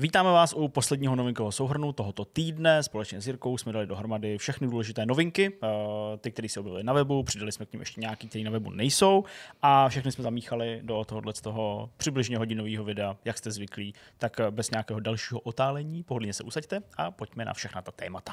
Vítáme vás u posledního novinkového souhrnu tohoto týdne. Společně s Jirkou jsme dali dohromady všechny důležité novinky, eh, ty, které se objevily na webu, přidali jsme k nim ještě nějaký, které na webu nejsou a všechny jsme zamíchali do tohohle z toho přibližně hodinového videa, jak jste zvyklí, tak bez nějakého dalšího otálení pohodlně se usaďte a pojďme na všechna ta témata.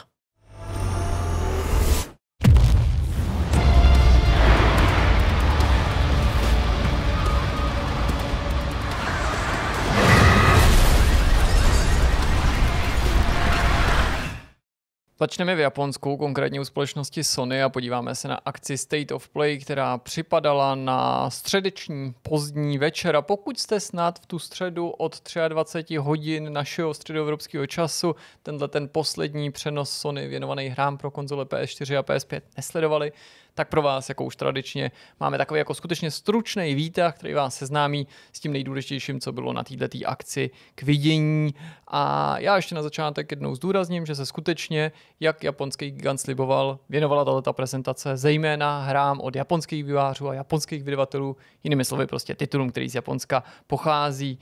Začneme v Japonsku, konkrétně u společnosti Sony a podíváme se na akci State of Play, která připadala na středeční pozdní večer. A pokud jste snad v tu středu od 23 hodin našeho středoevropského času tenhle ten poslední přenos Sony věnovaný hrám pro konzole PS4 a PS5 nesledovali, tak pro vás, jako už tradičně, máme takový jako skutečně stručný výtah, který vás seznámí s tím nejdůležitějším, co bylo na této akci k vidění. A já ještě na začátek jednou zdůrazním, že se skutečně, jak japonský gigant sliboval, věnovala tato prezentace zejména hrám od japonských vývářů a japonských vydavatelů, jinými slovy prostě titulům, který z Japonska pochází.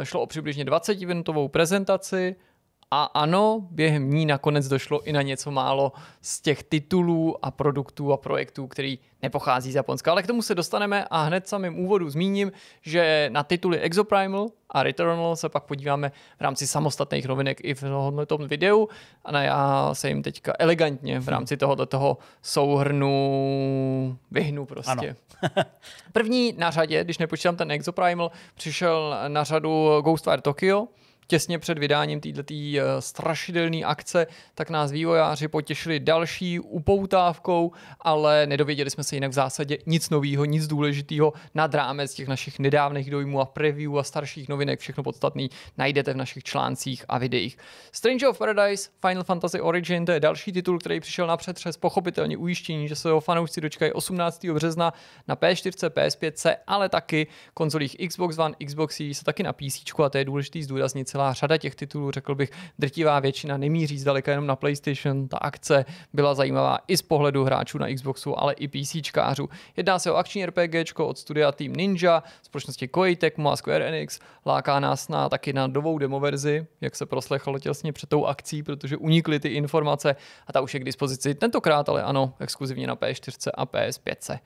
Eh, šlo o přibližně 20-minutovou prezentaci, a ano, během ní nakonec došlo i na něco málo z těch titulů a produktů a projektů, který nepochází z Japonska. Ale k tomu se dostaneme a hned samým úvodu zmíním, že na tituly Exoprimal a Returnal se pak podíváme v rámci samostatných novinek i v tom videu. A na já se jim teďka elegantně v rámci tohoto toho souhrnu vyhnu prostě. Ano. První na řadě, když nepočítám ten Exoprimal, přišel na řadu Ghostwire Tokyo, Těsně před vydáním této eh, strašidelné akce tak nás vývojáři potěšili další upoutávkou, ale nedověděli jsme se jinak v zásadě nic nového, nic důležitého nad rámec těch našich nedávných dojmů a preview a starších novinek. Všechno podstatné najdete v našich článcích a videích. Stranger of Paradise, Final Fantasy Origin, to je další titul, který přišel na přetřes, pochopitelně ujištění, že se jeho fanoušci dočkají 18. března na P4, PS5, ale taky konzolích Xbox One, Xbox Series, taky na PC a to je důležitý zdůraznit celá řada těch titulů, řekl bych, drtivá většina nemíří zdaleka jenom na PlayStation. Ta akce byla zajímavá i z pohledu hráčů na Xboxu, ale i PCčkářů. Jedná se o akční RPG od studia Team Ninja, společnosti Koei Tecmo a Square Enix. Láká nás na taky na novou verzi, jak se proslechalo těsně před tou akcí, protože unikly ty informace a ta už je k dispozici tentokrát, ale ano, exkluzivně na P4 a PS5.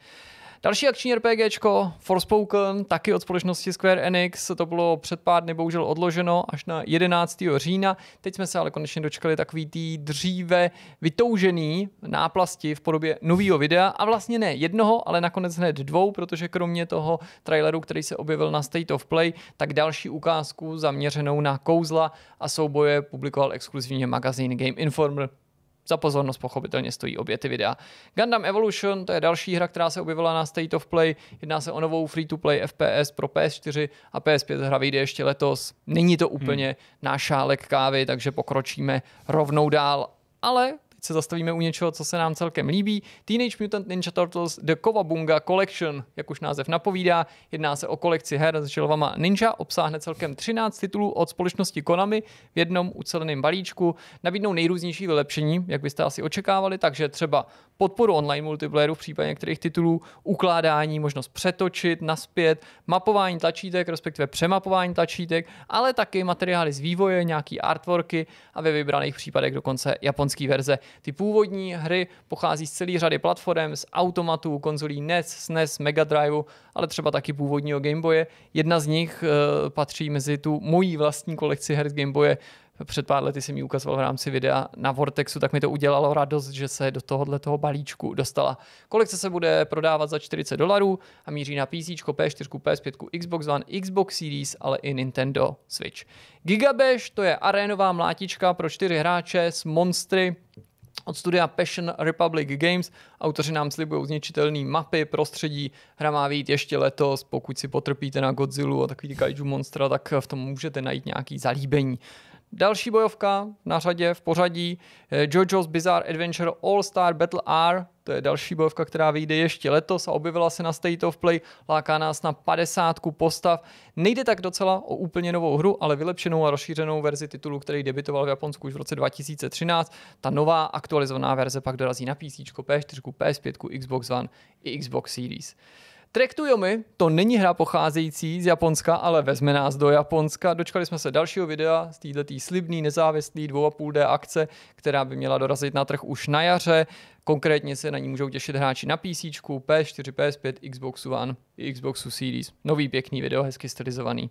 Další akční RPGčko, Forspoken, taky od společnosti Square Enix, to bylo před pár dny bohužel odloženo až na 11. října. Teď jsme se ale konečně dočkali takový tý dříve vytoužený náplasti v podobě nového videa a vlastně ne jednoho, ale nakonec hned dvou, protože kromě toho traileru, který se objevil na State of Play, tak další ukázku zaměřenou na kouzla a souboje publikoval exkluzivně magazín Game Informer, za pozornost pochopitelně stojí obě ty videa. Gundam Evolution, to je další hra, která se objevila na State of Play. Jedná se o novou free-to-play FPS pro PS4 a PS5 hra vyjde ještě letos. Není to úplně hmm. náš šálek kávy, takže pokročíme rovnou dál. Ale Teď se zastavíme u něčeho, co se nám celkem líbí. Teenage Mutant Ninja Turtles The Kowabunga Collection, jak už název napovídá, jedná se o kolekci her s želvama Ninja, obsáhne celkem 13 titulů od společnosti Konami v jednom uceleném balíčku, nabídnou nejrůznější vylepšení, jak byste asi očekávali, takže třeba podporu online multiplayeru v případě některých titulů, ukládání, možnost přetočit, naspět, mapování tlačítek, respektive přemapování tlačítek, ale taky materiály z vývoje, nějaký artworky a ve vybraných případech dokonce japonský verze. Ty původní hry pochází z celé řady platform, z automatů, konzolí NES, SNES, Mega Drive, ale třeba taky původního Gameboye. Jedna z nich uh, patří mezi tu mojí vlastní kolekci her z Gameboye, před pár lety jsem ji ukazoval v rámci videa na Vortexu, tak mi to udělalo radost, že se do tohohle toho balíčku dostala. Kolekce se bude prodávat za 40 dolarů a míří na PC, P4, PS5, Xbox One, Xbox Series, ale i Nintendo Switch. Gigabash to je arénová mlátička pro čtyři hráče s monstry, od studia Passion Republic Games autoři nám slibují zničitelné mapy, prostředí, hra má vyjít ještě letos, pokud si potrpíte na Godzilla a takový kaiju monstra, tak v tom můžete najít nějaký zalíbení. Další bojovka na řadě v pořadí eh, JoJo's Bizarre Adventure All Star Battle R, to je další bojovka, která vyjde ještě letos a objevila se na State of Play, láká nás na 50 postav. Nejde tak docela o úplně novou hru, ale vylepšenou a rozšířenou verzi titulu, který debitoval v Japonsku už v roce 2013. Ta nová aktualizovaná verze pak dorazí na PC, PS4, PS5, Xbox One i Xbox Series. Track to Yomi to není hra pocházející z Japonska, ale vezme nás do Japonska. Dočkali jsme se dalšího videa z této slibný, nezávislý 2,5D akce, která by měla dorazit na trh už na jaře. Konkrétně se na ní můžou těšit hráči na PC, PS4, PS5, Xbox One i Xboxu Series. Nový pěkný video, hezky stylizovaný.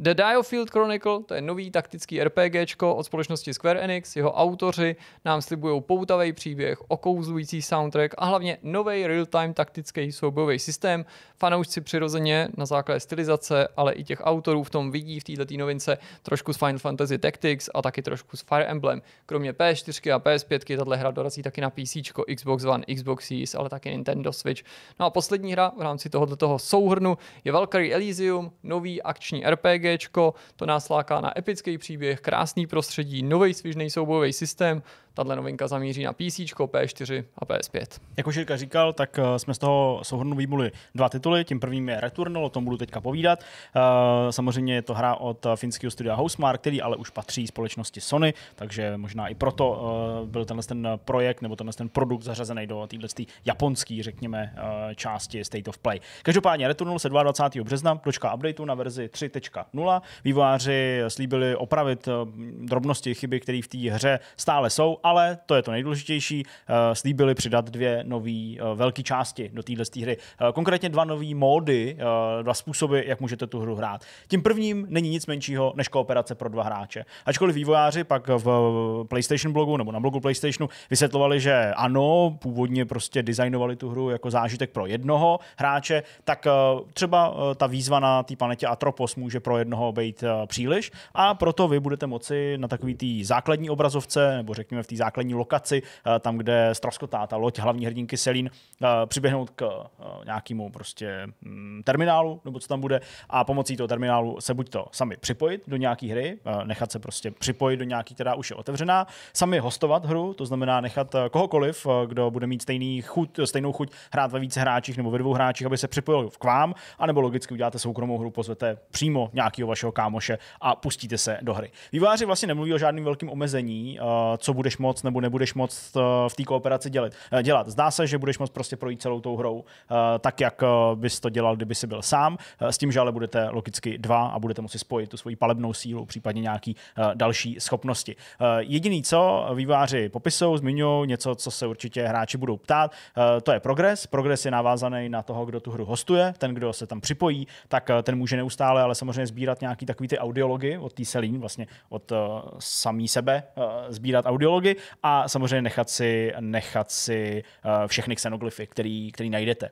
The Diofield Chronicle, to je nový taktický RPGčko od společnosti Square Enix, jeho autoři nám slibují poutavý příběh, okouzlující soundtrack a hlavně nový real-time taktický soubojový systém. Fanoušci přirozeně na základě stylizace, ale i těch autorů v tom vidí v této novince trošku z Final Fantasy Tactics a taky trošku z Fire Emblem. Kromě P4 a PS5 tato hra dorazí taky na PC, Xbox One, Xbox Series, ale taky Nintendo Switch. No a poslední hra v rámci tohoto souhrnu je Valkyrie Elysium, nový akční RPG, RPGčko, to nás láká na epický příběh, krásný prostředí, nový svižný soubojový systém, tahle novinka zamíří na PC, P4 a PS5. Jako Širka říkal, tak eh, jsme z toho souhrnu výmuli dva tituly. Tím prvním je Returnal, o tom budu teďka povídat. Eh, samozřejmě je to hra od eh, finského studia Housemark, který ale už patří společnosti Sony, takže možná i proto byl tenhle ten projekt nebo tenhle ten produkt zařazený do téhle japonský, řekněme, části State of Play. Každopádně Returnal se 22. března dočká updateu na verzi 3.0. Vývojáři slíbili opravit drobnosti, chyby, které v té hře stále jsou, ale to je to nejdůležitější, eh, slíbili přidat dvě nové eh, velké části do téhle hry. Eh, konkrétně dva nové módy, dva způsoby, jak můžete tu hru hrát. Tím prvním není nic menšího než kooperace pro dva hráče. Ačkoliv vývojáři pak v PlayStation blogu nebo na blogu PlayStationu vysvětlovali, že ano, původně prostě designovali tu hru jako zážitek pro jednoho hráče, tak třeba ta výzva na té planetě Atropos může pro jednoho být příliš a proto vy budete moci na takový té základní obrazovce nebo řekněme v té základní lokaci, eh, tam, kde ztroskotá ta loď hlavní hrdinky Selín, eh, přiběhnout k eh, nějakému prostě mm, terminálu, nebo co tam bude, a pomocí toho terminálu se buď to sami připojit do nějaké hry, nechat se prostě připojit do nějaké která už je otevřená, sami hostovat hru, to znamená nechat kohokoliv, kdo bude mít stejný chuť, stejnou chuť hrát ve více hráčích nebo ve dvou hráčích, aby se připojil k vám, anebo logicky uděláte soukromou hru, pozvete přímo nějakého vašeho kámoše a pustíte se do hry. Výváři vlastně nemluví o žádným velkým omezení, co budeš moct moc nebo nebudeš moc eh, v té kooperaci dělit, eh, dělat. Zdá se, že budeš moc prostě projít celou tou hrou, eh, tak jak bys to dělal, kdyby si byl sám, s tím, že ale budete logicky dva a budete muset spojit tu svoji palebnou sílu, případně nějaký další schopnosti. Jediný, co výváři popisou, zmiňují něco, co se určitě hráči budou ptát, to je progres. Progres je navázaný na toho, kdo tu hru hostuje, ten, kdo se tam připojí, tak ten může neustále, ale samozřejmě sbírat nějaký takový ty audiology od té vlastně od samý sebe sbírat audiology dialogy a samozřejmě nechat si, nechat si eh, všechny xenoglyfy, který, který najdete.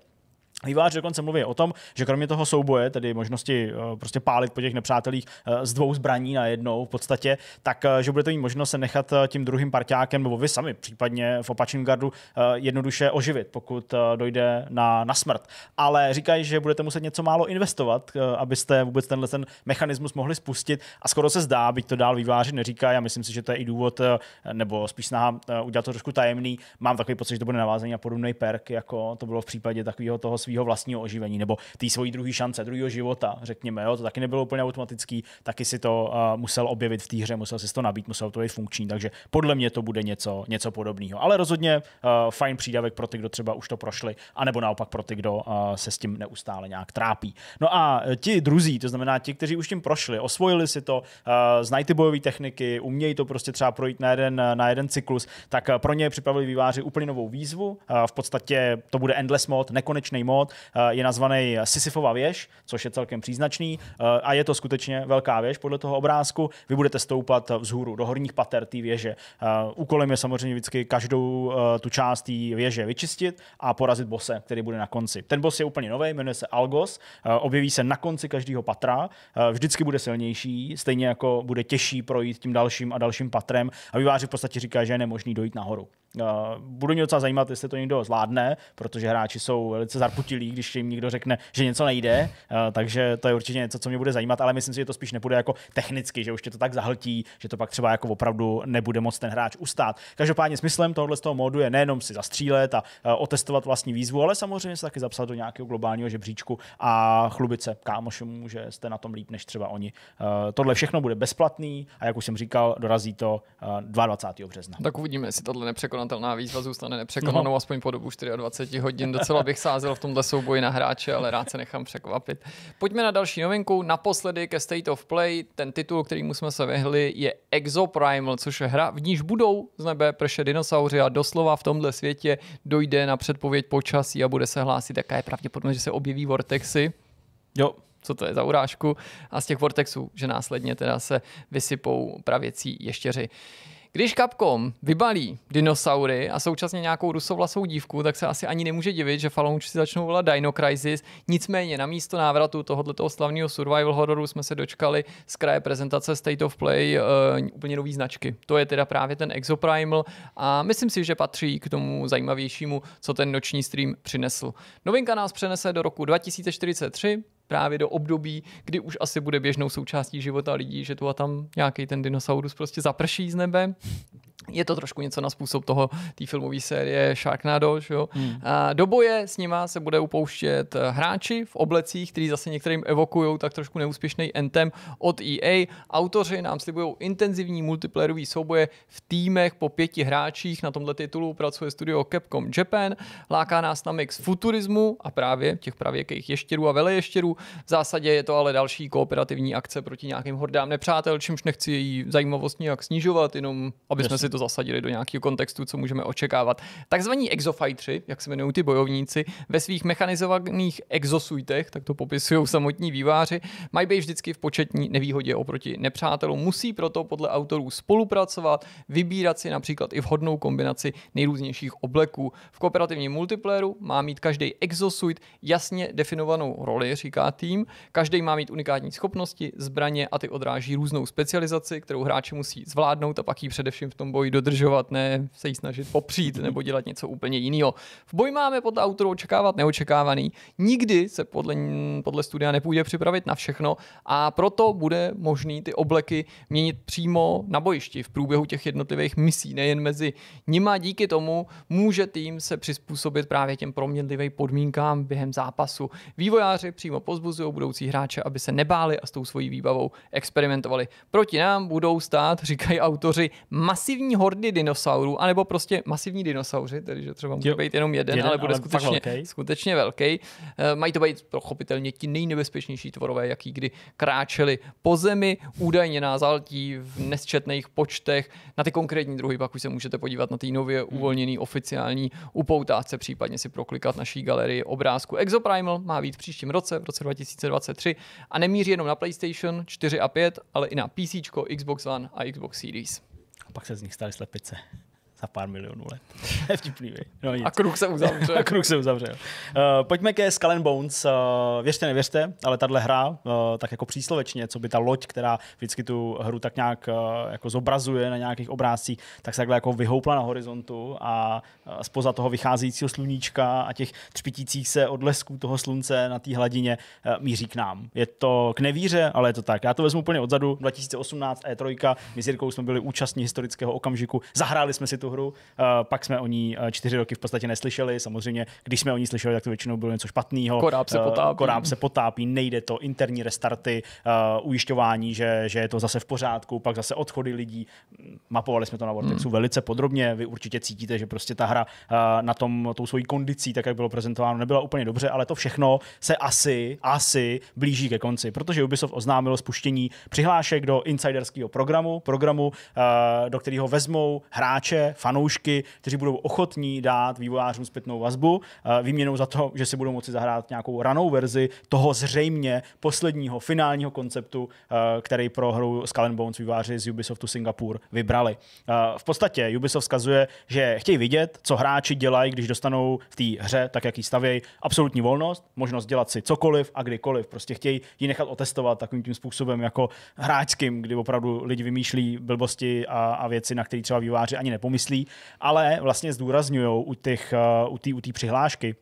Výváři dokonce mluví o tom, že kromě toho souboje, tedy možnosti eh, prostě pálit po těch nepřátelích eh, z dvou zbraní na jednou v podstatě, tak eh, že budete mít možnost se nechat tím druhým parťákem nebo vy sami případně v opačném gardu jednoduše oživit, pokud dojde na, na smrt. Ale říkají, že budete muset něco málo investovat, abyste vůbec tenhle ten mechanismus mohli spustit a skoro se zdá, byť to dál výváři neříká, já myslím si, že to je i důvod, nebo spíš snaha udělat to trošku tajemný. Mám takový pocit, že to bude navázení na podobný perk, jako to bylo v případě takového toho svého svého vlastního oživení nebo té svojí druhé šance, druhého života, řekněme. Jo? To taky nebylo úplně automatický, taky si to uh, musel objevit v té hře, musel si to nabít, musel to být funkční, takže podle mě to bude něco, něco podobného. Ale rozhodně uh, fajn přídavek pro ty, kdo třeba už to prošli, anebo naopak pro ty, kdo uh, se s tím neustále nějak trápí. No a ti druzí, to znamená ti, kteří už tím prošli, osvojili si to, uh, znají ty bojové techniky, umějí to prostě třeba projít na jeden, na jeden cyklus, tak pro ně připravili výváři úplně novou výzvu. Uh, v podstatě to bude endless mod, nekonečný mod, mod, eh, je nazvaný Sisyfova věž, což je celkem příznačný eh, a je to skutečně velká věž podle toho obrázku. Vy budete stoupat vzhůru do horních pater té věže. Eh, úkolem je samozřejmě vždycky každou tu část té věže vyčistit a porazit bose, který bude na konci. Ten boss je úplně nový, jmenuje se Algos, objeví se na konci každého patra, vždycky bude silnější, stejně jako bude těžší projít tím dalším a dalším patrem a vyváři v podstatě říká, že je nemožný dojít nahoru. Eh, budu mě docela zajímat, jestli to někdo zvládne, protože hráči jsou velice zarputilí, když jim někdo řekne, že něco nejde, eh, takže to je určitě něco, co mě bude zajímat, ale myslím si, že to spíš nebude jako technicky, že už tě to tak zahltí, že to pak třeba jako opravdu nebude moc ten hráč ustát. Každopádně smyslem tohle z toho módu je nejenom si zastřílet a eh, otestovat vlastní výzvu, ale samozřejmě se taky zapsat do nějakého globálního žebříčku a chlubit se kámošům, že jste na tom líp než třeba oni. Tohle všechno bude bezplatný a jak už jsem říkal, dorazí to 22. března. Tak uvidíme, jestli tohle nepřekoná nepřekonatelná výzva zůstane nepřekonanou no. aspoň po dobu 24 hodin. Docela bych sázel v tomhle souboji na hráče, ale rád se nechám překvapit. Pojďme na další novinku. Naposledy ke State of Play. Ten titul, který jsme se vyhli, je Exoprimal, což je hra, v níž budou z nebe pršet dinosauři a doslova v tomhle světě dojde na předpověď počasí a bude se hlásit, jaká je pravděpodobnost, že se objeví vortexy. Jo, co to je za urážku, a z těch vortexů, že následně teda se vysypou pravěcí ještěři. Když Capcom vybalí dinosaury a současně nějakou rusovlasou dívku, tak se asi ani nemůže divit, že si začnou volat Dino Crisis. Nicméně na místo návratu tohoto slavného survival hororu jsme se dočkali z kraje prezentace State of Play uh, úplně nový značky. To je teda právě ten Exoprimal a myslím si, že patří k tomu zajímavějšímu, co ten noční stream přinesl. Novinka nás přenese do roku 2043, právě do období, kdy už asi bude běžnou součástí života lidí, že tu a tam nějaký ten dinosaurus prostě zaprší z nebe je to trošku něco na způsob toho té filmové série Sharknado, že jo? Hmm. A do boje s nima se bude upouštět hráči v oblecích, který zase některým evokují tak trošku neúspěšný entem od EA. Autoři nám slibují intenzivní multiplayerový souboje v týmech po pěti hráčích. Na tomhle titulu pracuje studio Capcom Japan. Láká nás na mix futurismu a právě těch pravěkých ještěrů a veleještěrů. V zásadě je to ale další kooperativní akce proti nějakým hordám nepřátel, čímž nechci její zajímavost nějak snižovat, jenom aby Jasně. jsme si to to zasadili do nějakého kontextu, co můžeme očekávat. Takzvaní exofightři, jak se jmenují ty bojovníci, ve svých mechanizovaných exosuitech, tak to popisují samotní výváři, mají být vždycky v početní nevýhodě oproti nepřátelům. Musí proto podle autorů spolupracovat, vybírat si například i vhodnou kombinaci nejrůznějších obleků. V kooperativním multiplayeru má mít každý exosuit jasně definovanou roli, říká tým. Každý má mít unikátní schopnosti, zbraně a ty odráží různou specializaci, kterou hráči musí zvládnout a pak ji především v tom boji ji dodržovat, ne se jí snažit popřít nebo dělat něco úplně jiného. V boji máme pod autorou očekávat neočekávaný. Nikdy se podle, podle studia nepůjde připravit na všechno a proto bude možný ty obleky měnit přímo na bojišti v průběhu těch jednotlivých misí, nejen mezi nima. Díky tomu může tým se přizpůsobit právě těm proměnlivým podmínkám během zápasu. Vývojáři přímo pozbuzují budoucí hráče, aby se nebáli a s tou svojí výbavou experimentovali. Proti nám budou stát, říkají autoři, masivní hordy dinosaurů, anebo prostě masivní dinosauři, tedy že třeba může být jenom jeden, jeden ale bude ale skutečně, velký. skutečně velký. Eh, mají to být pochopitelně ti nejnebezpečnější tvorové, jaký kdy kráčeli po zemi, údajně na zaltí v nesčetných počtech. Na ty konkrétní druhy pak už se můžete podívat na ty nově hmm. uvolněný oficiální upoutáce, případně si proklikat naší galerii obrázku. Exoprimal má být v příštím roce, v roce 2023 a nemíří jenom na PlayStation 4 a 5, ale i na PC, Xbox One a Xbox Series pak se z nich staly slepice za pár milionů let. To je vtipný, vej. No, A kruh se uzavřel. A kruh se uzavřel. Uh, eh, pojďme ke Skull and Bones. Uh, věřte, nevěřte, ale tahle hra, uh, tak jako příslovečně, co by ta loď, která vždycky tu hru tak nějak uh, jako zobrazuje na nějakých obrázcích, tak se takhle jako vyhoupla na horizontu a uh, spoza toho vycházejícího sluníčka a těch třpitících se odlesků toho slunce na té hladině uh, míří k nám. Je to k nevíře, ale je to tak. Já to vezmu úplně odzadu. 2018 E3, my s Jirkou jsme byli účastní historického okamžiku, zahráli jsme si tu hru hru. Eh, pak jsme o ní eh, čtyři roky v podstatě neslyšeli. Samozřejmě, když jsme o ní slyšeli, tak to většinou bylo něco špatného. Koráb se eh, potápí. Koráb se potápí, nejde to, interní restarty, ujišťování, že, že je to zase v pořádku, pak zase odchody lidí. Mapovali jsme to na Vortexu hmm. velice podrobně. Vy určitě cítíte, že prostě ta hra na tom tou svojí kondicí, tak jak bylo prezentováno, nebyla úplně dobře, ale to všechno se asi, asi blíží ke konci, protože Ubisoft oznámilo spuštění přihlášek do insiderského programu, programu, do kterého vezmou hráče fanoušky, kteří budou ochotní dát vývojářům zpětnou vazbu eh, výměnou za to, že si budou moci zahrát nějakou ranou verzi toho zřejmě posledního finálního konceptu, eh, který pro hru Skull and Bones vývojáři z Ubisoftu Singapur vybrali. Eh, v podstatě Ubisoft vzkazuje, že chtějí vidět, co hráči dělají, když dostanou v té hře, tak jak ji stavějí, absolutní volnost, možnost dělat si cokoliv a kdykoliv. Prostě chtějí ji nechat otestovat takovým tím způsobem jako hráčským, kdy opravdu lidi vymýšlí blbosti a, a věci, na které třeba výváři ani nepomyslí myslí, ale vlastně zdůrazňují eh, u té u u přihlášky,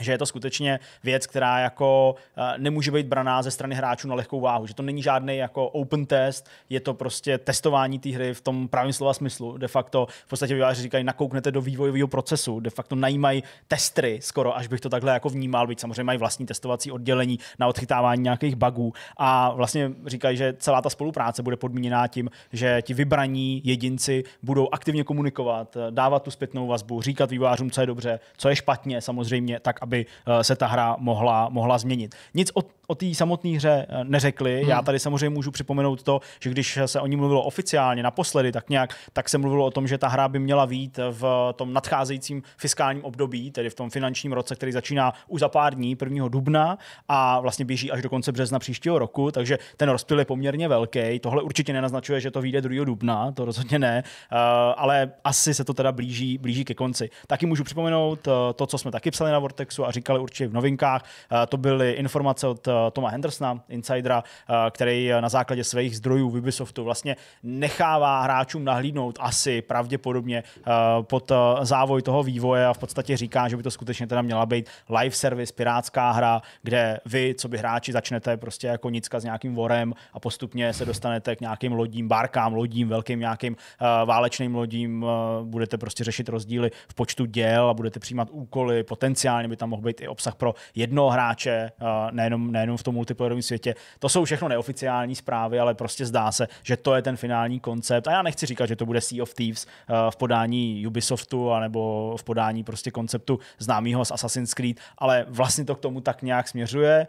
že je to skutečně věc, která jako eh, nemůže být braná ze strany hráčů na lehkou váhu, že to není žádný jako open test, je to prostě testování té hry v tom právním slova smyslu. De facto v podstatě vyváři říkají, nakouknete do vývojového procesu, de facto najímají testry skoro, až bych to takhle jako vnímal, byť samozřejmě mají vlastní testovací oddělení na odchytávání nějakých bugů a vlastně říkají, že celá ta spolupráce bude podmíněná tím, že ti vybraní jedinci budou aktivně komunikovat, eh, dávat tu zpětnou vazbu, říkat vývářům, co je dobře, co je špatně samozřejmě, tak aby eh, se ta hra mohla, mohla změnit. Nic o, o té samotné hře eh, neřekli. Hmm. Já tady samozřejmě můžu připomenout to, že když se o ní mluvilo oficiálně naposledy, tak nějak, tak se mluvilo o tom, že ta hra by měla být v tom nadcházejícím fiskálním období, tedy v tom finančním roce, který začíná už za pár dní, 1. dubna a vlastně běží až do konce března příštího roku, takže ten rozpil je poměrně velký. Tohle určitě nenaznačuje, že to vyjde 2. dubna, to rozhodně ne, eh, ale asi se to teda blíží, blíží ke konci. Taky můžu připomenout eh, to, co jsme taky psali na Vortexu a říkali určitě v novinkách, to byly informace od Toma Hendersona, insidera, eh, který na základě svých zdrojů v Ubisoftu vlastně nechává hráčům nahlídnout asi pravděpodobně eh, pod eh, závoj toho vývoje a v podstatě říká, že by to skutečně teda měla být live service, pirátská hra, kde vy, co by hráči, začnete prostě jako nicka s nějakým vorem a postupně se dostanete k nějakým lodím, bárkám, lodím, velkým nějakým válečným lodím, budete prostě řešit rozdíly v počtu děl a budete přijímat úkoly, potenciálně by tam mohl být i obsah pro jednoho hráče, nejenom, nejenom nejenom v tom multiplayerovém světě. To jsou všechno neoficiální zprávy, ale prostě zdá se, že to je ten finální koncept. A já nechci říkat, že to bude Sea of Thieves eh, v podání Ubisoftu anebo v podání prostě konceptu známého z Assassin's Creed, ale vlastně to k tomu tak nějak směřuje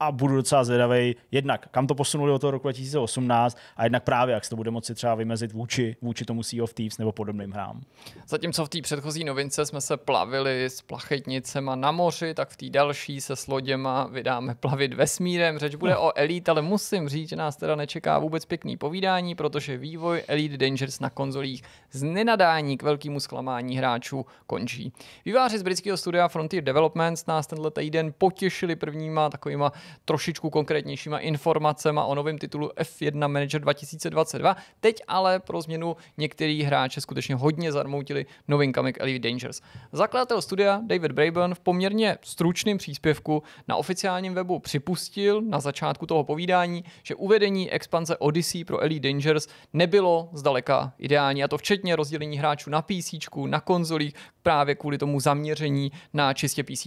a budu docela zvědavý jednak, kam to posunuli od toho roku 2018 a jednak právě, jak se to bude moci třeba vymezit vůči, vůči tomu Sea of Thieves nebo podobným hrám. Zatímco v té předchozí novince jsme se plavili s plachetnicema na moři, tak v té další se s loděma vydáme plavit vesmírem. Řeč bude no. o Elite, ale musím říct, že nás teda nečeká vůbec pěkný povídání, protože vývoj Elite Dangerous na konzolích z nenadání k velkému zklamání hráčů končí. Výváři z britského studia Frontier Developments nás tenhle týden potěšili prvníma takovýma trošičku konkrétnějšíma informacemi o novém titulu F1 Manager 2022. Teď ale pro změnu některý hráče skutečně hodně zarmoutili novinkami k Elite Dangers. Zakladatel studia David Braben v poměrně stručném příspěvku na oficiálním webu připustil na začátku toho povídání, že uvedení expanze Odyssey pro Elite Dangers nebylo zdaleka ideální, a to včetně rozdělení hráčů na PC, na konzolích, právě kvůli tomu zaměření na čistě PC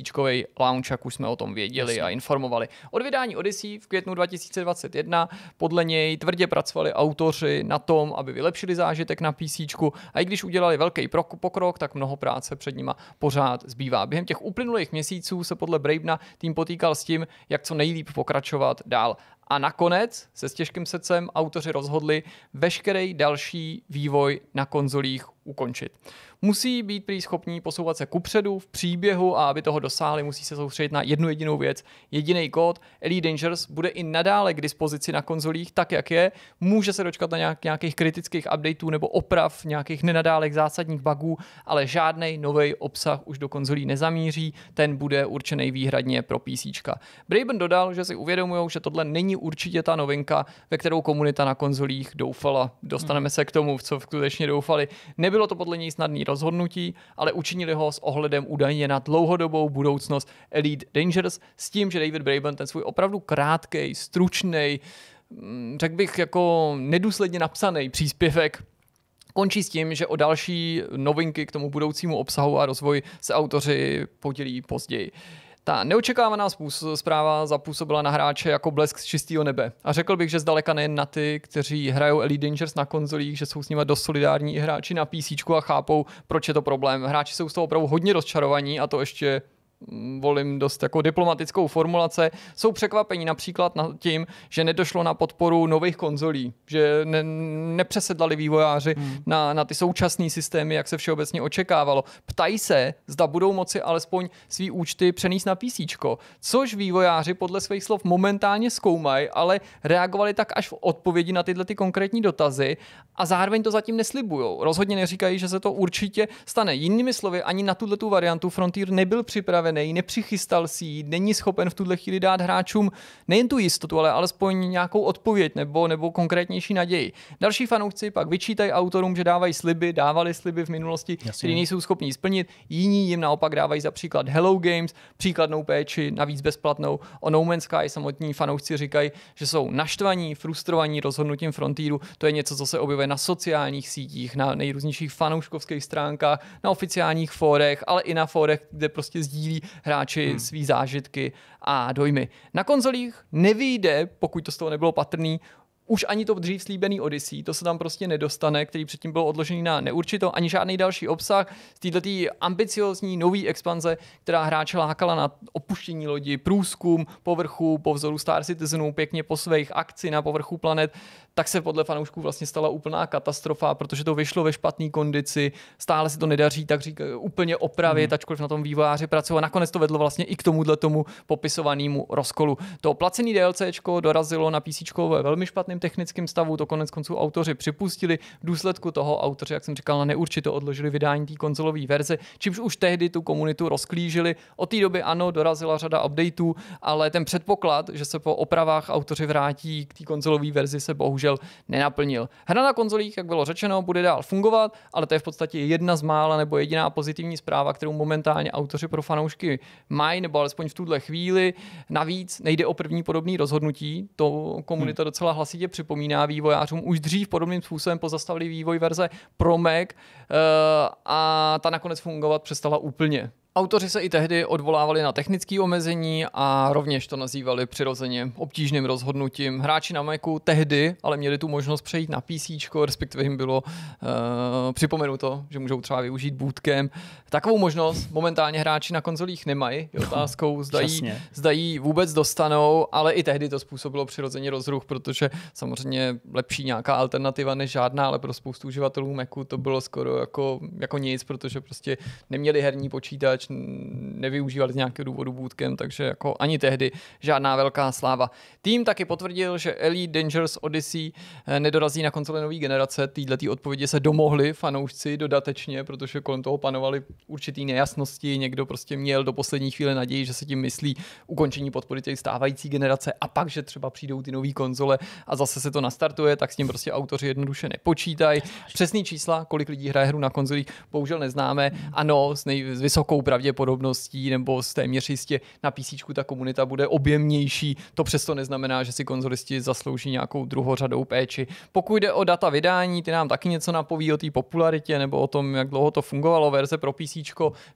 launch, jak už jsme o tom věděli Jasně. a informovali. Od vydání Odyssey v květnu 2021 podle něj tvrdě pracovali autoři na tom, aby vylepšili zážitek na PC a i když udělali velký pokrok, tak mnoho práce před nima pořád zbývá. Během těch uplynulých měsíců se podle Bravena tým potýkal s tím, jak co nejlíp pokračovat dál. A nakonec se s těžkým srdcem autoři rozhodli veškerý další vývoj na konzolích ukončit. Musí být prý schopní posouvat se kupředu v příběhu a aby toho dosáhli, musí se soustředit na jednu jedinou věc. Jediný kód Elite Dangerous bude i nadále k dispozici na konzolích tak, jak je. Může se dočkat na nějak, nějakých kritických updateů nebo oprav nějakých nenadálek zásadních bugů, ale žádný nový obsah už do konzolí nezamíří. Ten bude určený výhradně pro PC. Braben dodal, že si uvědomují, že tohle není určitě ta novinka, ve kterou komunita na konzolích doufala. Dostaneme hmm. se k tomu, v co skutečně doufali. Nebylo to podle něj snadný rozhodnutí, ale učinili ho s ohledem údajně na dlouhodobou budoucnost Elite Dangerous s tím, že David Braben ten svůj opravdu krátký, stručný, mm, řekl bych jako nedůsledně napsaný příspěvek Končí s tím, že o další novinky k tomu budoucímu obsahu a rozvoji se autoři podělí později. Ta neočekávaná zpráva zapůsobila na hráče jako blesk z čistého nebe. A řekl bych, že zdaleka nejen na ty, kteří hrajou Elite Dangerous na konzolích, že jsou s nimi dost solidární i hráči na PC a chápou, proč je to problém. Hráči jsou z toho opravdu hodně rozčarovaní a to ještě volím dost jako diplomatickou formulace, jsou překvapení například nad tím, že nedošlo na podporu nových konzolí, že ne, nepřesedlali vývojáři hmm. na, na ty současné systémy, jak se všeobecně očekávalo. Ptají se, zda budou moci alespoň svý účty přenést na PC, což vývojáři podle svých slov momentálně zkoumají, ale reagovali tak až v odpovědi na tyhle ty konkrétní dotazy a zároveň to zatím neslibují. Rozhodně neříkají, že se to určitě stane. Jinými slovy, ani na tuhle tu variantu Frontier nebyl připraven připravený, nepřichystal si ji, není schopen v tuhle chvíli dát hráčům nejen tu jistotu, ale alespoň nějakou odpověď nebo, nebo konkrétnější naději. Další fanoušci pak vyčítají autorům, že dávají sliby, dávali sliby v minulosti, které nejsou schopni splnit. Jiní jim naopak dávají za příklad Hello Games, příkladnou péči, navíc bezplatnou. O No Man's Sky samotní fanoušci říkají, že jsou naštvaní, frustrovaní rozhodnutím Frontieru. To je něco, co se objevuje na sociálních sítích, na nejrůznějších fanouškovských stránkách, na oficiálních fórech, ale i na fórech, kde prostě sdílí hráči hmm. svý zážitky a dojmy. Na konzolích nevýjde, pokud to z toho nebylo patrný, už ani to dřív slíbený Odyssey, to se tam prostě nedostane, který předtím byl odložený na neurčito, ani žádný další obsah z této ambiciozní nové expanze, která hráče lákala na opuštění lodi, průzkum povrchu po vzoru Star Citizenu, pěkně po svých akci na povrchu planet, tak se podle fanoušků vlastně stala úplná katastrofa, protože to vyšlo ve špatné kondici, stále se to nedaří, tak říká, úplně opravit, hmm. ačkoliv na tom vývojáři A Nakonec to vedlo vlastně i k tomuhle tomu popisovanému rozkolu. To placený DLCčko dorazilo na PC ve velmi špatném technickém stavu, to konec konců autoři připustili. V důsledku toho autoři, jak jsem říkal, na neurčito odložili vydání té konzolové verze, čímž už tehdy tu komunitu rozklížili. Od té doby ano, dorazila řada updateů, ale ten předpoklad, že se po opravách autoři vrátí k té konzolové verzi, se bohužel bohužel nenaplnil. Hra na konzolích, jak bylo řečeno, bude dál fungovat, ale to je v podstatě jedna z mála nebo jediná pozitivní zpráva, kterou momentálně autoři pro fanoušky mají, nebo alespoň v tuhle chvíli. Navíc nejde o první podobný rozhodnutí, to komunita hmm. docela hlasitě připomíná vývojářům. Už dřív podobným způsobem pozastavili vývoj verze pro Mac uh, a ta nakonec fungovat přestala úplně. Autoři se i tehdy odvolávali na technické omezení a rovněž to nazývali přirozeně obtížným rozhodnutím. Hráči na Macu tehdy ale měli tu možnost přejít na PC, respektive jim bylo uh, připomenuto, že můžou třeba využít bootcamp. Takovou možnost momentálně hráči na konzolích nemají. Je no, otázkou, zda jí, zda jí vůbec dostanou, ale i tehdy to způsobilo přirozeně rozruch, protože samozřejmě lepší nějaká alternativa než žádná, ale pro spoustu uživatelů Macu to bylo skoro jako, jako nic, protože prostě neměli herní počítač počítač nevyužívali z nějakého důvodu bootcamp, takže jako ani tehdy žádná velká sláva. Tým taky potvrdil, že Elite Dangerous Odyssey eh, nedorazí na konzole nové generace. Týhle odpovědi se domohli fanoušci dodatečně, protože kolem toho panovaly určitý nejasnosti. Někdo prostě měl do poslední chvíle naději, že se tím myslí ukončení podpory těch stávající generace a pak, že třeba přijdou ty nové konzole a zase se to nastartuje, tak s tím prostě autoři jednoduše nepočítají. Přesný čísla, kolik lidí hraje hru na konzolích, bohužel neznáme. Ano, s, nej, s vysokou pravděpodobností nebo s téměř jistě na PC ta komunita bude objemnější. To přesto neznamená, že si konzolisti zaslouží nějakou druhořadou péči. Pokud jde o data vydání, ty nám taky něco napoví o té popularitě nebo o tom, jak dlouho to fungovalo. Verze pro PC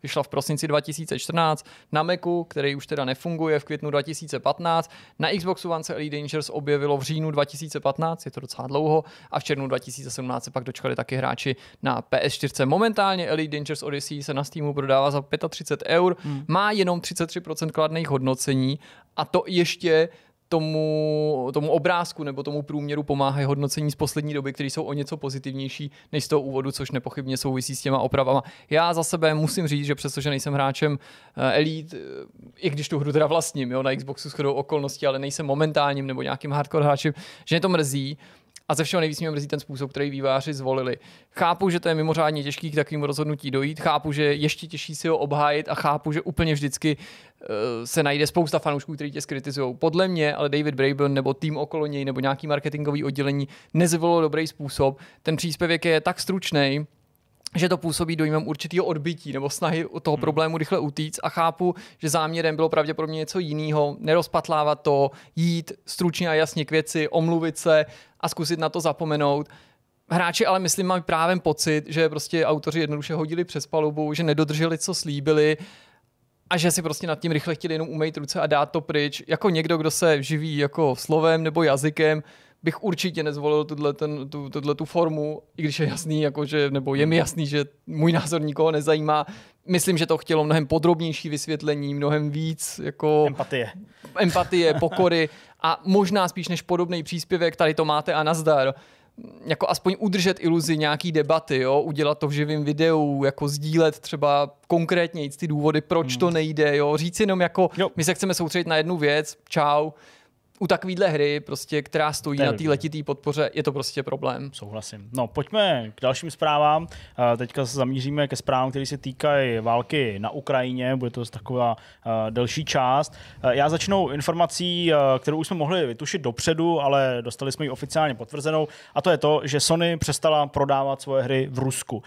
vyšla v prosinci 2014 na Macu, který už teda nefunguje, v květnu 2015. Na Xboxu One se Elite Dangerous objevilo v říjnu 2015, je to docela dlouho, a v červnu 2017 se pak dočkali taky hráči na PS4. Momentálně Elite Dangerous Odyssey se na Steamu prodává za 35 eur, hmm. má jenom 33% kladných hodnocení a to ještě tomu, tomu obrázku nebo tomu průměru pomáhají hodnocení z poslední doby, které jsou o něco pozitivnější než z toho úvodu, což nepochybně souvisí s těma opravama. Já za sebe musím říct, že přestože nejsem hráčem eh, Elite, eh, i když tu hru teda vlastním jo, na Xboxu shodou okolností, ale nejsem momentálním nebo nějakým hardcore hráčem, že mě to mrzí, a ze všeho nejvíc mě mrzí ten způsob, který výváři zvolili. Chápu, že to je mimořádně těžký k takovým rozhodnutí dojít, chápu, že ještě těžší si ho obhájit a chápu, že úplně vždycky uh, se najde spousta fanoušků, kteří tě skritizují. Podle mě, ale David Braben nebo tým okolo něj nebo nějaký marketingový oddělení nezvolilo dobrý způsob. Ten příspěvek je tak stručný, že to působí dojmem určitého odbytí nebo snahy toho hmm. problému rychle utíct a chápu, že záměrem bylo pravděpodobně něco jiného, nerozpatlávat to, jít stručně a jasně k věci, omluvit se a zkusit na to zapomenout. Hráči ale myslím mají právě pocit, že prostě autoři jednoduše hodili přes palubu, že nedodrželi, co slíbili a že si prostě nad tím rychle chtěli jenom umýt ruce a dát to pryč. Jako někdo, kdo se živí jako slovem nebo jazykem, bych určitě nezvolil tuto ten, tu, tu formu, i když je jasný, jako že, nebo je mi hmm. jasný, že můj názor nikoho nezajímá. Myslím, že to chtělo mnohem podrobnější vysvětlení, mnohem víc jako... Empatie. Empatie, pokory a možná spíš než podobný příspěvek, tady to máte a nazdar jako aspoň udržet iluzi nějaký debaty, jo? udělat to v živém videu, jako sdílet třeba konkrétně ty důvody, proč hmm. to nejde, jo? říct jenom jako, jo. my se chceme soustředit na jednu věc, čau, u takovéhle hry, prostě, která stojí Ten na té letitý podpoře, je to prostě problém. Souhlasím. No, pojďme k dalším zprávám. Eh, teďka se zamíříme ke zprávám, které se týkají války na Ukrajině. Bude to taková eh, delší část. Eh, já začnu informací, kterou už jsme mohli vytušit dopředu, ale dostali jsme ji oficiálně potvrzenou, a to je to, že Sony přestala prodávat svoje hry v Rusku.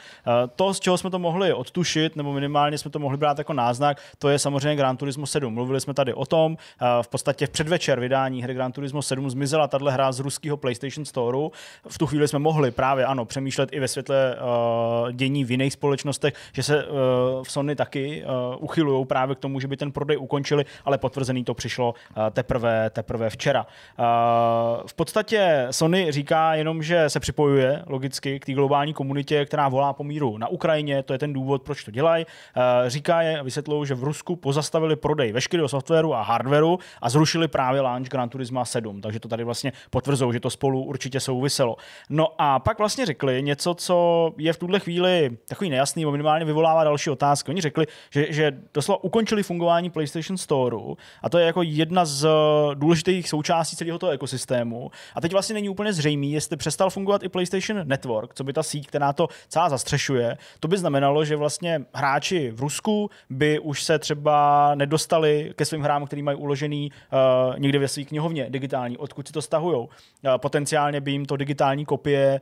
To, z čeho jsme to mohli odtušit, nebo minimálně jsme to mohli brát jako náznak, to je samozřejmě Gran Turismo 7. Mluvili jsme tady o tom v podstatě v předvečer vydání vydání hry Gran Turismo 7 zmizela tahle hra z ruského PlayStation Storeu. V tu chvíli jsme mohli právě ano přemýšlet i ve světle uh, dění v jiných společnostech, že se uh, v Sony taky uh, uchylují právě k tomu, že by ten prodej ukončili, ale potvrzený to přišlo uh, teprve, teprve včera. Uh, v podstatě Sony říká jenom, že se připojuje logicky k té globální komunitě, která volá po míru na Ukrajině, to je ten důvod, proč to dělají. Uh, říká je, vysvětlují, že v Rusku pozastavili prodej veškerého softwaru a hardwaru a zrušili právě launch Gran Gran Turismo 7, takže to tady vlastně potvrzují, že to spolu určitě souviselo. No a pak vlastně řekli něco, co je v tuhle chvíli takový nejasný, minimálně vyvolává další otázky. Oni řekli, že, že doslova ukončili fungování PlayStation Store a to je jako jedna z eh, důležitých součástí celého toho ekosystému. A teď vlastně není úplně zřejmý, jestli přestal fungovat i PlayStation Network, co by ta síť, která to celá zastřešuje, to by znamenalo, že vlastně hráči v Rusku by už se třeba nedostali ke svým hrám, který mají uložený uh, někde ve svých knihovně digitální, odkud si to stahujou. Potenciálně by jim to digitální kopie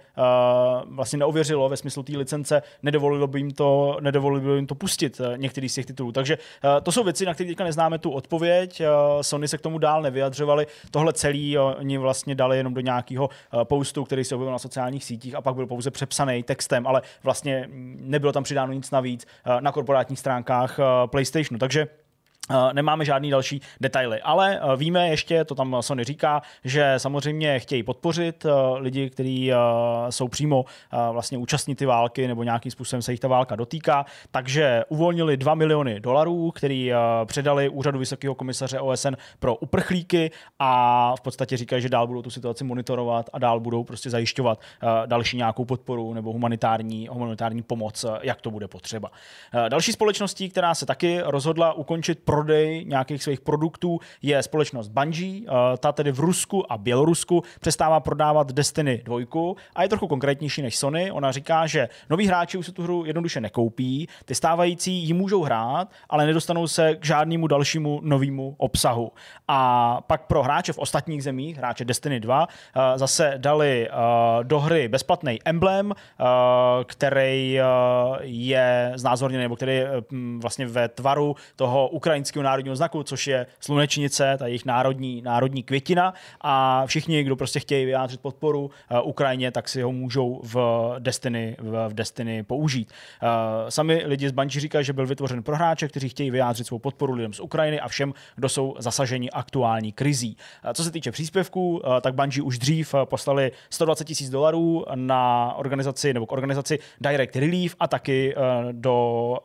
vlastně neověřilo ve smyslu té licence, nedovolilo by jim to, nedovolilo by jim to pustit e, některý z těch titulů. Takže e, to jsou věci, na které teďka neznáme tu odpověď. E, Sony se k tomu dál nevyjadřovali. Tohle celý oni vlastně dali jenom do nějakého postu, který se objevil na sociálních sítích a pak byl pouze přepsaný textem, ale vlastně nebylo tam přidáno nic navíc na korporátních stránkách PlayStationu. Takže Eh, nemáme žádný další detaily, ale eh, víme ještě, to tam Sony říká, že samozřejmě chtějí podpořit eh, lidi, kteří jsou přímo vlastně účastní ty války nebo nějakým způsobem se jich ta válka dotýká, takže uvolnili 2 miliony dolarů, který předali úřadu Vysokého komisaře OSN pro uprchlíky a v podstatě říkají, že dál budou tu situaci monitorovat a dál budou prostě zajišťovat další nějakou podporu nebo humanitární, humanitární pomoc, jak to bude potřeba. Další společností, která se taky rozhodla ukončit pro prodej nějakých svých produktů je společnost Bungie, eh, ta tedy v Rusku a Bělorusku přestává prodávat Destiny 2 a je trochu konkrétnější než Sony. Ona říká, že noví hráči už se tu hru jednoduše nekoupí, ty stávající ji můžou hrát, ale nedostanou se k žádnému dalšímu novému obsahu. A pak pro hráče v ostatních zemích, hráče Destiny 2, eh, zase dali eh, do hry bezplatný emblem, který je znázorněný, nebo který je hm, vlastně ve tvaru toho ukrajinského ukrajinského národního znaku, což je slunečnice, ta jejich národní, národní květina a všichni, kdo prostě chtějí vyjádřit podporu eh, Ukrajině, tak si ho můžou v Destiny, v Destiny použít. Eh, sami lidi z Banči říkají, že byl vytvořen pro hráče, kteří chtějí vyjádřit svou podporu lidem z Ukrajiny a všem, kdo jsou zasaženi aktuální krizí. Eh, co se týče příspěvků, tak Banči už dřív poslali 120 tisíc dolarů na organizaci nebo k organizaci Direct Relief a taky do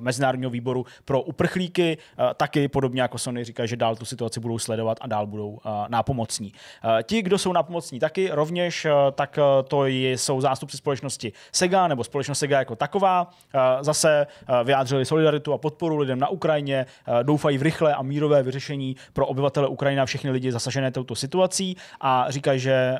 Mezinárodního výboru pro uprchlíky taky, eh, taky podobně jako Sony říká, že dál tu situaci budou sledovat a dál budou eh, nápomocní. Eh, ti, kdo jsou nápomocní taky, rovněž tak to jsou zástupci společnosti Sega nebo společnost Sega jako taková. Zase vyjádřili solidaritu a podporu lidem na Ukrajině, doufají v rychlé a mírové vyřešení pro obyvatele Ukrajiny a všechny lidi zasažené touto situací a říkají, že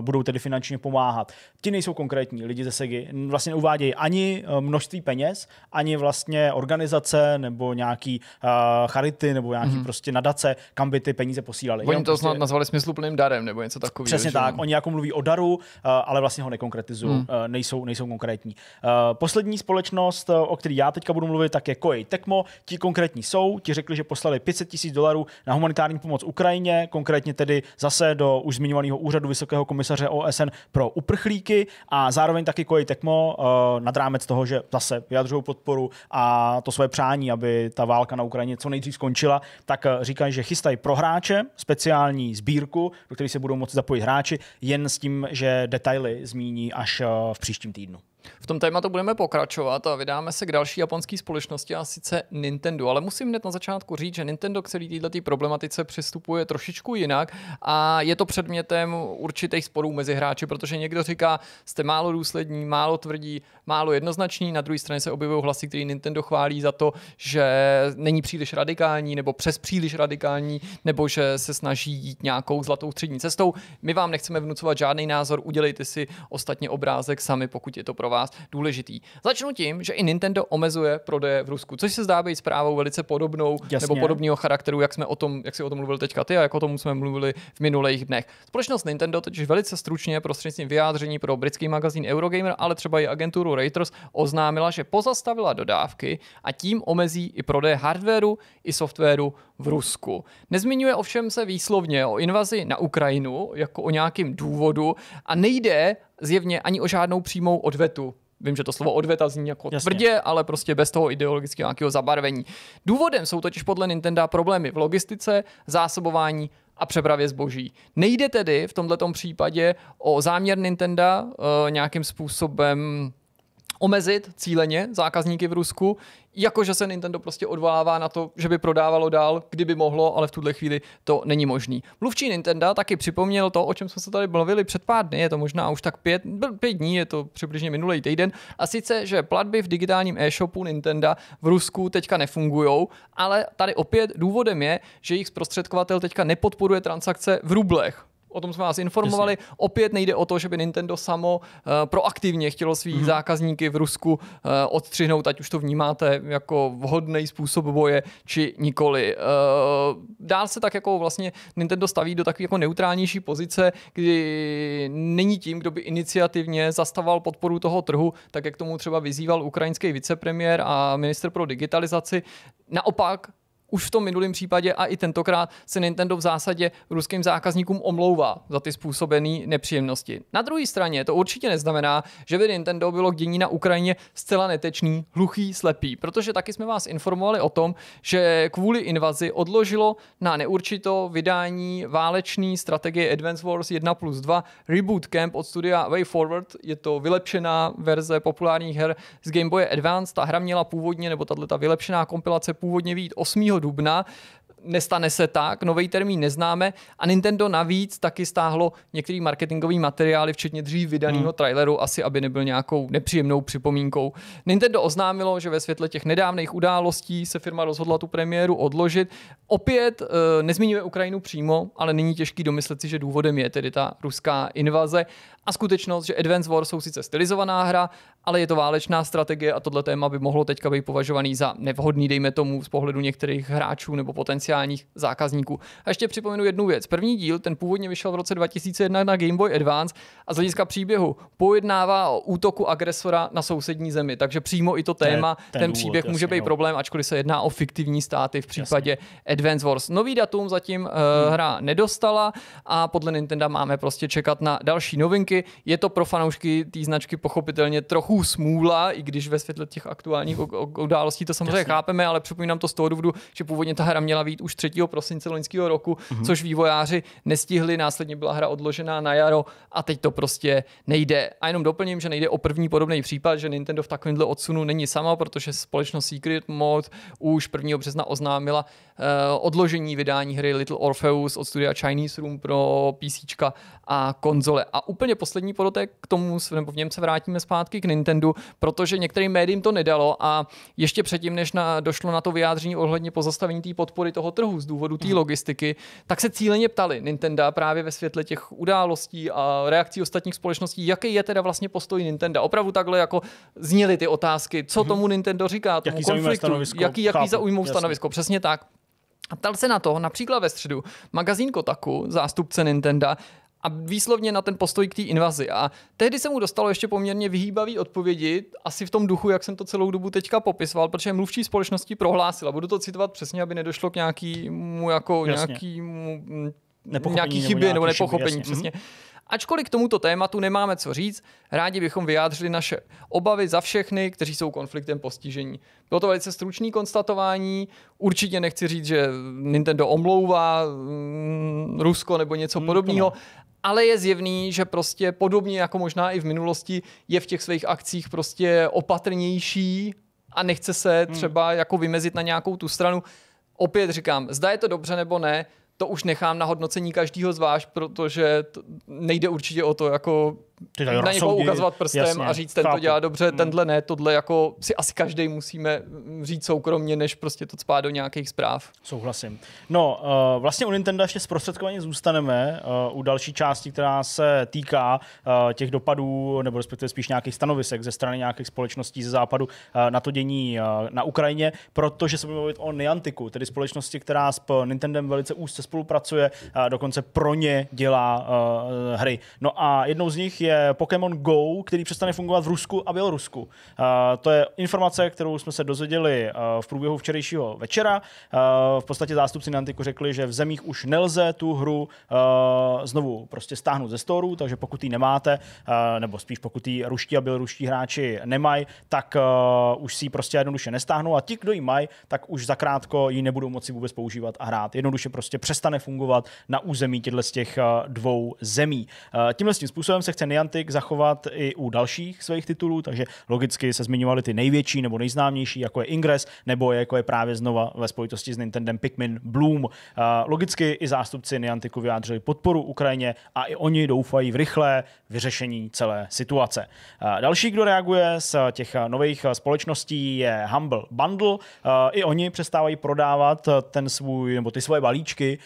budou tedy finančně pomáhat. Ti nejsou konkrétní, lidi ze Segy vlastně uvádějí ani množství peněz, ani vlastně organizace nebo nějaký uh, charity nebo nějaký mm-hmm. prostě nadace, kam by ty peníze posílali. Oni to prostě... snad nazvali smysluplným darem nebo něco takového. Přesně tak, tak, oni jako mluví o daru, uh, ale vlastně ho nekonkretizují, mm. uh, nejsou, nejsou konkrétní. Uh, poslední společnost, uh, o které já teďka budu mluvit, tak je Koei Tecmo. Ti konkrétní jsou, ti řekli, že poslali 500 tisíc dolarů na humanitární pomoc Ukrajině, konkrétně tedy zase do už zmiňovaného úřadu Vysokého komisaře OSN pro uprchlíky a zároveň taky Koei Tecmo uh, nad rámec toho, že zase vyjadřují podporu a to své přání, aby ta válka válka na Ukrajině co nejdřív skončila, tak eh, říkají, že chystají pro hráče speciální sbírku, do které se budou moci zapojit hráči, jen s tím, že detaily zmíní až eh, v příštím týdnu. V tom tématu budeme pokračovat a vydáme se k další japonské společnosti a sice Nintendo. Ale musím hned na začátku říct, že Nintendo k celé této problematice přistupuje trošičku jinak a je to předmětem určitých sporů mezi hráči, protože někdo říká, jste málo důslední, málo tvrdí, málo jednoznační, na druhé straně se objevují hlasy, které Nintendo chválí za to, že není příliš radikální nebo přes příliš radikální, nebo že se snaží jít nějakou zlatou střední cestou. My vám nechceme vnucovat žádný názor, udělejte si ostatně obrázek sami, pokud je to pro pro vás důležitý. Začnu tím, že i Nintendo omezuje prodeje v Rusku, což se zdá být zprávou velice podobnou Jasně. nebo podobného charakteru, jak jsme o tom, jak si o tom mluvil teďka ty a jak o tom jsme mluvili v minulých dnech. Společnost Nintendo totiž velice stručně prostřednictvím vyjádření pro britský magazín Eurogamer, ale třeba i agenturu Reuters oznámila, že pozastavila dodávky a tím omezí i prodej hardwareu i softwaru v Rusku. Nezmiňuje ovšem se výslovně o invazi na Ukrajinu jako o nějakým důvodu a nejde zjevně ani o žádnou přímou odvetu. Vím, že to slovo odveta zní jako Jasně. tvrdě, ale prostě bez toho ideologického nějakého zabarvení. Důvodem jsou totiž podle Nintendo problémy v logistice, zásobování a přepravě zboží. Nejde tedy v tomto případě o záměr Nintendo uh, nějakým způsobem omezit cíleně zákazníky v Rusku, jakože se Nintendo prostě odvolává na to, že by prodávalo dál, kdyby mohlo, ale v tuhle chvíli to není možný. Mluvčí Nintendo taky připomněl to, o čem jsme se tady mluvili před pár dny, je to možná už tak pět, pět dní, je to přibližně minulý týden, a sice, že platby v digitálním e-shopu Nintendo v Rusku teďka nefungují, ale tady opět důvodem je, že jejich zprostředkovatel teďka nepodporuje transakce v rublech o tom jsme vás informovali. Jasně. Opět nejde o to, že by Nintendo samo eh, proaktivně chtělo svý mm-hmm. zákazníky v Rusku eh, odstřihnout, ať už to vnímáte jako vhodný způsob boje, či nikoli. Eh, dál se tak jako vlastně Nintendo staví do takové jako neutrálnější pozice, kdy není tím, kdo by iniciativně zastavoval podporu toho trhu, tak jak tomu třeba vyzýval ukrajinský vicepremiér a minister pro digitalizaci. Naopak už v tom minulém případě a i tentokrát se Nintendo v zásadě ruským zákazníkům omlouvá za ty způsobené nepříjemnosti. Na druhé straně to určitě neznamená, že by Nintendo bylo k dění na Ukrajině zcela netečný, hluchý, slepý, protože taky jsme vás informovali o tom, že kvůli invazi odložilo na neurčito vydání válečné strategie Advance Wars 1 plus 2 Reboot Camp od studia Way Forward. Je to vylepšená verze populárních her z Game Boy Advance. Ta hra měla původně, nebo tato vylepšená kompilace původně výjít 8 dubna. Nestane se tak, nový termín neznáme a Nintendo navíc taky stáhlo některý marketingový materiály, včetně dřív vydaného hmm. traileru, asi aby nebyl nějakou nepříjemnou připomínkou. Nintendo oznámilo, že ve světle těch nedávných událostí se firma rozhodla tu premiéru odložit. Opět e, eh, nezmíníme Ukrajinu přímo, ale není těžký domyslet si, že důvodem je tedy ta ruská invaze a skutečnost, že Advance War jsou sice stylizovaná hra, ale je to válečná strategie a tohle téma by mohlo teďka být považovaný za nevhodný, dejme tomu, z pohledu některých hráčů nebo potenciálních zákazníků. A ještě připomenu jednu věc. První díl, ten původně vyšel v roce 2001 na Game Boy Advance a z hlediska příběhu pojednává o útoku agresora na sousední zemi. Takže přímo i to téma, ten, ten, ten důvod, příběh jasně, může být problém, ačkoliv se jedná o fiktivní státy v případě jasně. Advance Wars. Nový datum zatím uh, hra nedostala a podle Nintendo máme prostě čekat na další novinky je to pro fanoušky té značky pochopitelně trochu smůla, i když ve světle těch aktuálních událostí to samozřejmě Jasně. chápeme, ale připomínám to z toho důvodu, že původně ta hra měla být už 3. prosince loňského roku, mm-hmm. což vývojáři nestihli, následně byla hra odložená na jaro a teď to prostě nejde. A jenom doplním, že nejde o první podobný případ, že Nintendo v takovémhle odsunu není sama, protože společnost Secret Mode už 1. března oznámila uh, odložení vydání hry Little Orpheus od studia Chinese Room pro PC a konzole. A úplně poslední podotek k tomu, nebo v něm se vrátíme zpátky k Nintendo, protože některým médiím to nedalo a ještě předtím, než na, došlo na to vyjádření ohledně pozastavení té podpory toho trhu z důvodu té mhm. logistiky, tak se cíleně ptali Nintendo právě ve světle těch událostí a reakcí ostatních společností, jaký je teda vlastně postoj Nintendo. Opravdu takhle jako zněly ty otázky, co mhm. tomu Nintendo říká, tomu jaký konfliktu, jaký, jaký chápu, zaujmou jasný. stanovisko, přesně tak. A ptal se na to například ve středu magazín Kotaku, zástupce Nintendo, a výslovně na ten postoj k té invazi. A tehdy se mu dostalo ještě poměrně vyhýbavý odpovědi, asi v tom duchu, jak jsem to celou dobu teďka popisoval, protože mluvčí společnosti prohlásila, budu to citovat přesně, aby nedošlo k nějakému jako nějakýmu, mm, nějaký chybě nebo, nebo nepochopení, chyby, přesně. Mhm. Ačkoliv k tomuto tématu nemáme co říct, rádi bychom vyjádřili naše obavy za všechny, kteří jsou konfliktem postižení. Bylo to velice stručné konstatování, určitě nechci říct, že Nintendo omlouvá mm, Rusko nebo něco mm, podobného, ale je zjevný, že prostě podobně jako možná i v minulosti je v těch svých akcích prostě opatrnější a nechce se hmm. třeba jako vymezit na nějakou tu stranu. Opět říkám, zda je to dobře nebo ne, to už nechám na hodnocení každého z vás, protože nejde určitě o to, jako ty tady na někoho ukazovat prstem jasně, a říct, ten to dělá dobře, hmm. tenhle ne, tohle jako si asi každý musíme mm, říct soukromně, než prostě to spát do nějakých zpráv. Souhlasím. No, uh, vlastně u Nintendo ještě zprostředkovaně zůstaneme uh, u další části, která se týká uh, těch dopadů, nebo respektive spíš nějakých stanovisek ze strany nějakých společností ze západu uh, na to dění uh, na Ukrajině, protože se budeme mluvit o Niantiku, tedy společnosti, která s Nintendem velice úzce spolupracuje, uh, dokonce pro ně dělá uh, hry. No a jednou z nich je je Pokémon Go, který přestane fungovat v Rusku a Bělorusku. Uh, to je informace, kterou jsme se dozvěděli uh, v průběhu včerejšího večera. Uh, v podstatě zástupci Nantiku řekli, že v zemích už nelze tu hru uh, znovu prostě stáhnout ze storu, takže pokud ji nemáte, uh, nebo spíš pokud ji ruští a běloruští hráči nemají, tak uh, už si ji prostě jednoduše nestáhnou a ti, kdo ji mají, tak už zakrátko ji nebudou moci vůbec používat a hrát. Jednoduše prostě přestane fungovat na území těchto z těch dvou zemí. Uh, tímhle tím způsobem se chce Niantic zachovat i u dalších svých titulů, takže logicky se zmiňovaly ty největší nebo nejznámější, jako je Ingress, nebo jako je právě znova ve spojitosti s Nintendo Pikmin Bloom. Logicky i zástupci Niantiku vyjádřili podporu Ukrajině a i oni doufají v rychlé vyřešení celé situace. Další, kdo reaguje z těch nových společností, je Humble Bundle. I oni přestávají prodávat ten svůj, nebo ty svoje balíčky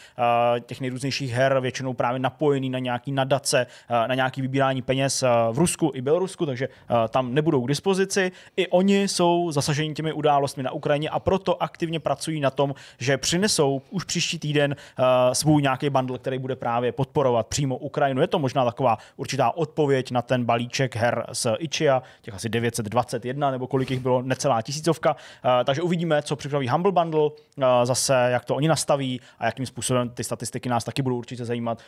těch nejrůznějších her, většinou právě napojený na nějaký nadace, na nějaký vybírání peněz eh, v Rusku i Bělorusku, takže eh, tam nebudou k dispozici. I oni jsou zasaženi těmi událostmi na Ukrajině a proto aktivně pracují na tom, že přinesou už příští týden eh, svůj nějaký bundle, který bude právě podporovat přímo Ukrajinu. Je to možná taková určitá odpověď na ten balíček her z Ichia, těch asi 921 nebo kolik jich bylo, necelá tisícovka. Takže uvidíme, co připraví Humble Bundle, zase jak to oni nastaví a jakým způsobem ty statistiky nás taky budou určitě zajímat,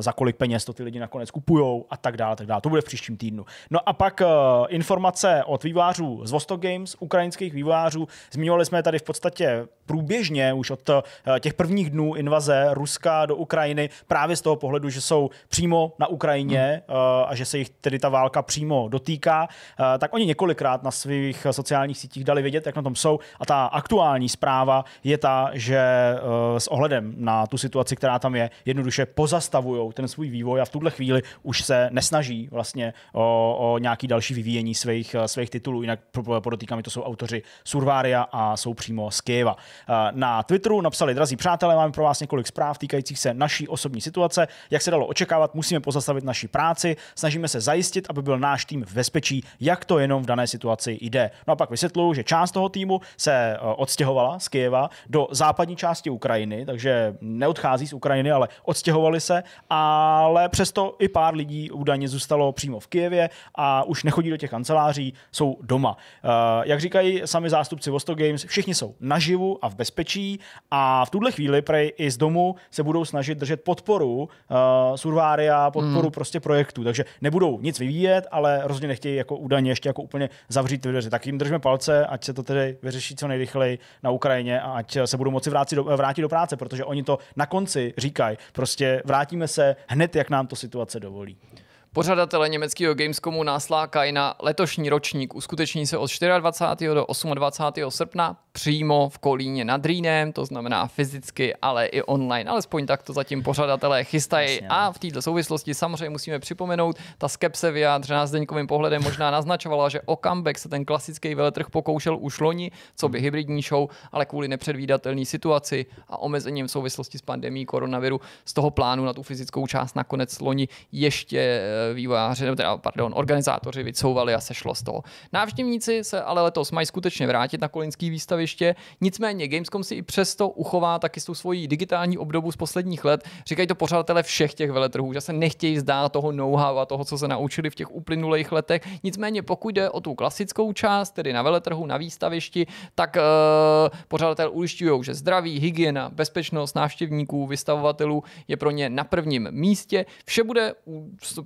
za kolik peněz to ty lidi nakonec kupují a tak dále tak dále. To bude v příštím týdnu. No a pak uh, informace od vývářů z Vostok Games, ukrajinských vývářů. zmínili jsme tady v podstatě průběžně už od uh, těch prvních dnů invaze Ruska do Ukrajiny právě z toho pohledu, že jsou přímo na Ukrajině hmm. uh, a že se jich tedy ta válka přímo dotýká. Uh, tak oni několikrát na svých sociálních sítích dali vědět, jak na tom jsou. A ta aktuální zpráva je ta, že uh, s ohledem na tu situaci, která tam je, jednoduše pozastavují ten svůj vývoj a v tuhle chvíli už se nesnaží snaží vlastně o, o nějaký další vyvíjení svých, svých titulů, jinak podotýkám, to jsou autoři Survária a jsou přímo z Kyjeva. Eh, na Twitteru napsali, drazí přátelé, máme pro vás několik zpráv týkajících se naší osobní situace. Jak se dalo očekávat, musíme pozastavit naši práci, snažíme se zajistit, aby byl náš tým v bezpečí, jak to jenom v dané situaci jde. No a pak vysvětluju, že část toho týmu se eh, odstěhovala z Kyjeva do západní části Ukrajiny, takže neodchází z Ukrajiny, ale odstěhovali se, ale přesto i pár lidí údajně zůstalo přímo v Kijevě a už nechodí do těch kanceláří, jsou doma. Eh, jak říkají sami zástupci Vostok Games, všichni jsou naživu a v bezpečí a v tuhle chvíli prej i z domu se budou snažit držet podporu uh, Survária, podporu hmm. prostě projektů, takže nebudou nic vyvíjet, ale rozhodně nechtějí jako údajně ještě jako úplně zavřít ty dveře. Tak jim držme palce, ať se to tedy vyřeší co nejrychleji na Ukrajině a ať se budou moci vrátit do, vrátit do práce, protože oni to na konci říkají, prostě vrátíme se hned, jak nám to situace dovolí. Pořadatele německého Gamescomu i na letošní ročník. Uskuteční se od 24. do 28. srpna přímo v Kolíně nad Rýnem, to znamená fyzicky, ale i online. Alespoň tak to zatím pořadatelé chystají. Jasně, no. a v této souvislosti samozřejmě musíme připomenout, ta skepse vyjádřená deňkovým pohledem možná naznačovala, že o comeback se ten klasický veletrh pokoušel už loni, co by hybridní show, ale kvůli nepředvídatelné situaci a omezením v souvislosti s pandemí koronaviru z toho plánu na tu fyzickou část nakonec loni ještě eh, vývojáři, nebo teda, pardon, organizátoři vycouvali a sešlo z toho. Návštěvníci se ale letos mají skutečně vrátit na kolínský výstaviště, nicméně Gamescom si i přesto uchová taky tu svoji digitální obdobu z posledních let. Říkají to pořadatelé všech těch veletrhů, že se nechtějí zdát toho know-how a toho, co se naučili v těch uplynulých letech. Nicméně pokud jde o tu klasickou část, tedy na veletrhu, na výstavišti, tak uh, pořadatel ujišťují, že zdraví, hygiena, bezpečnost návštěvníků, vystavovatelů je pro ně na prvním místě. Vše bude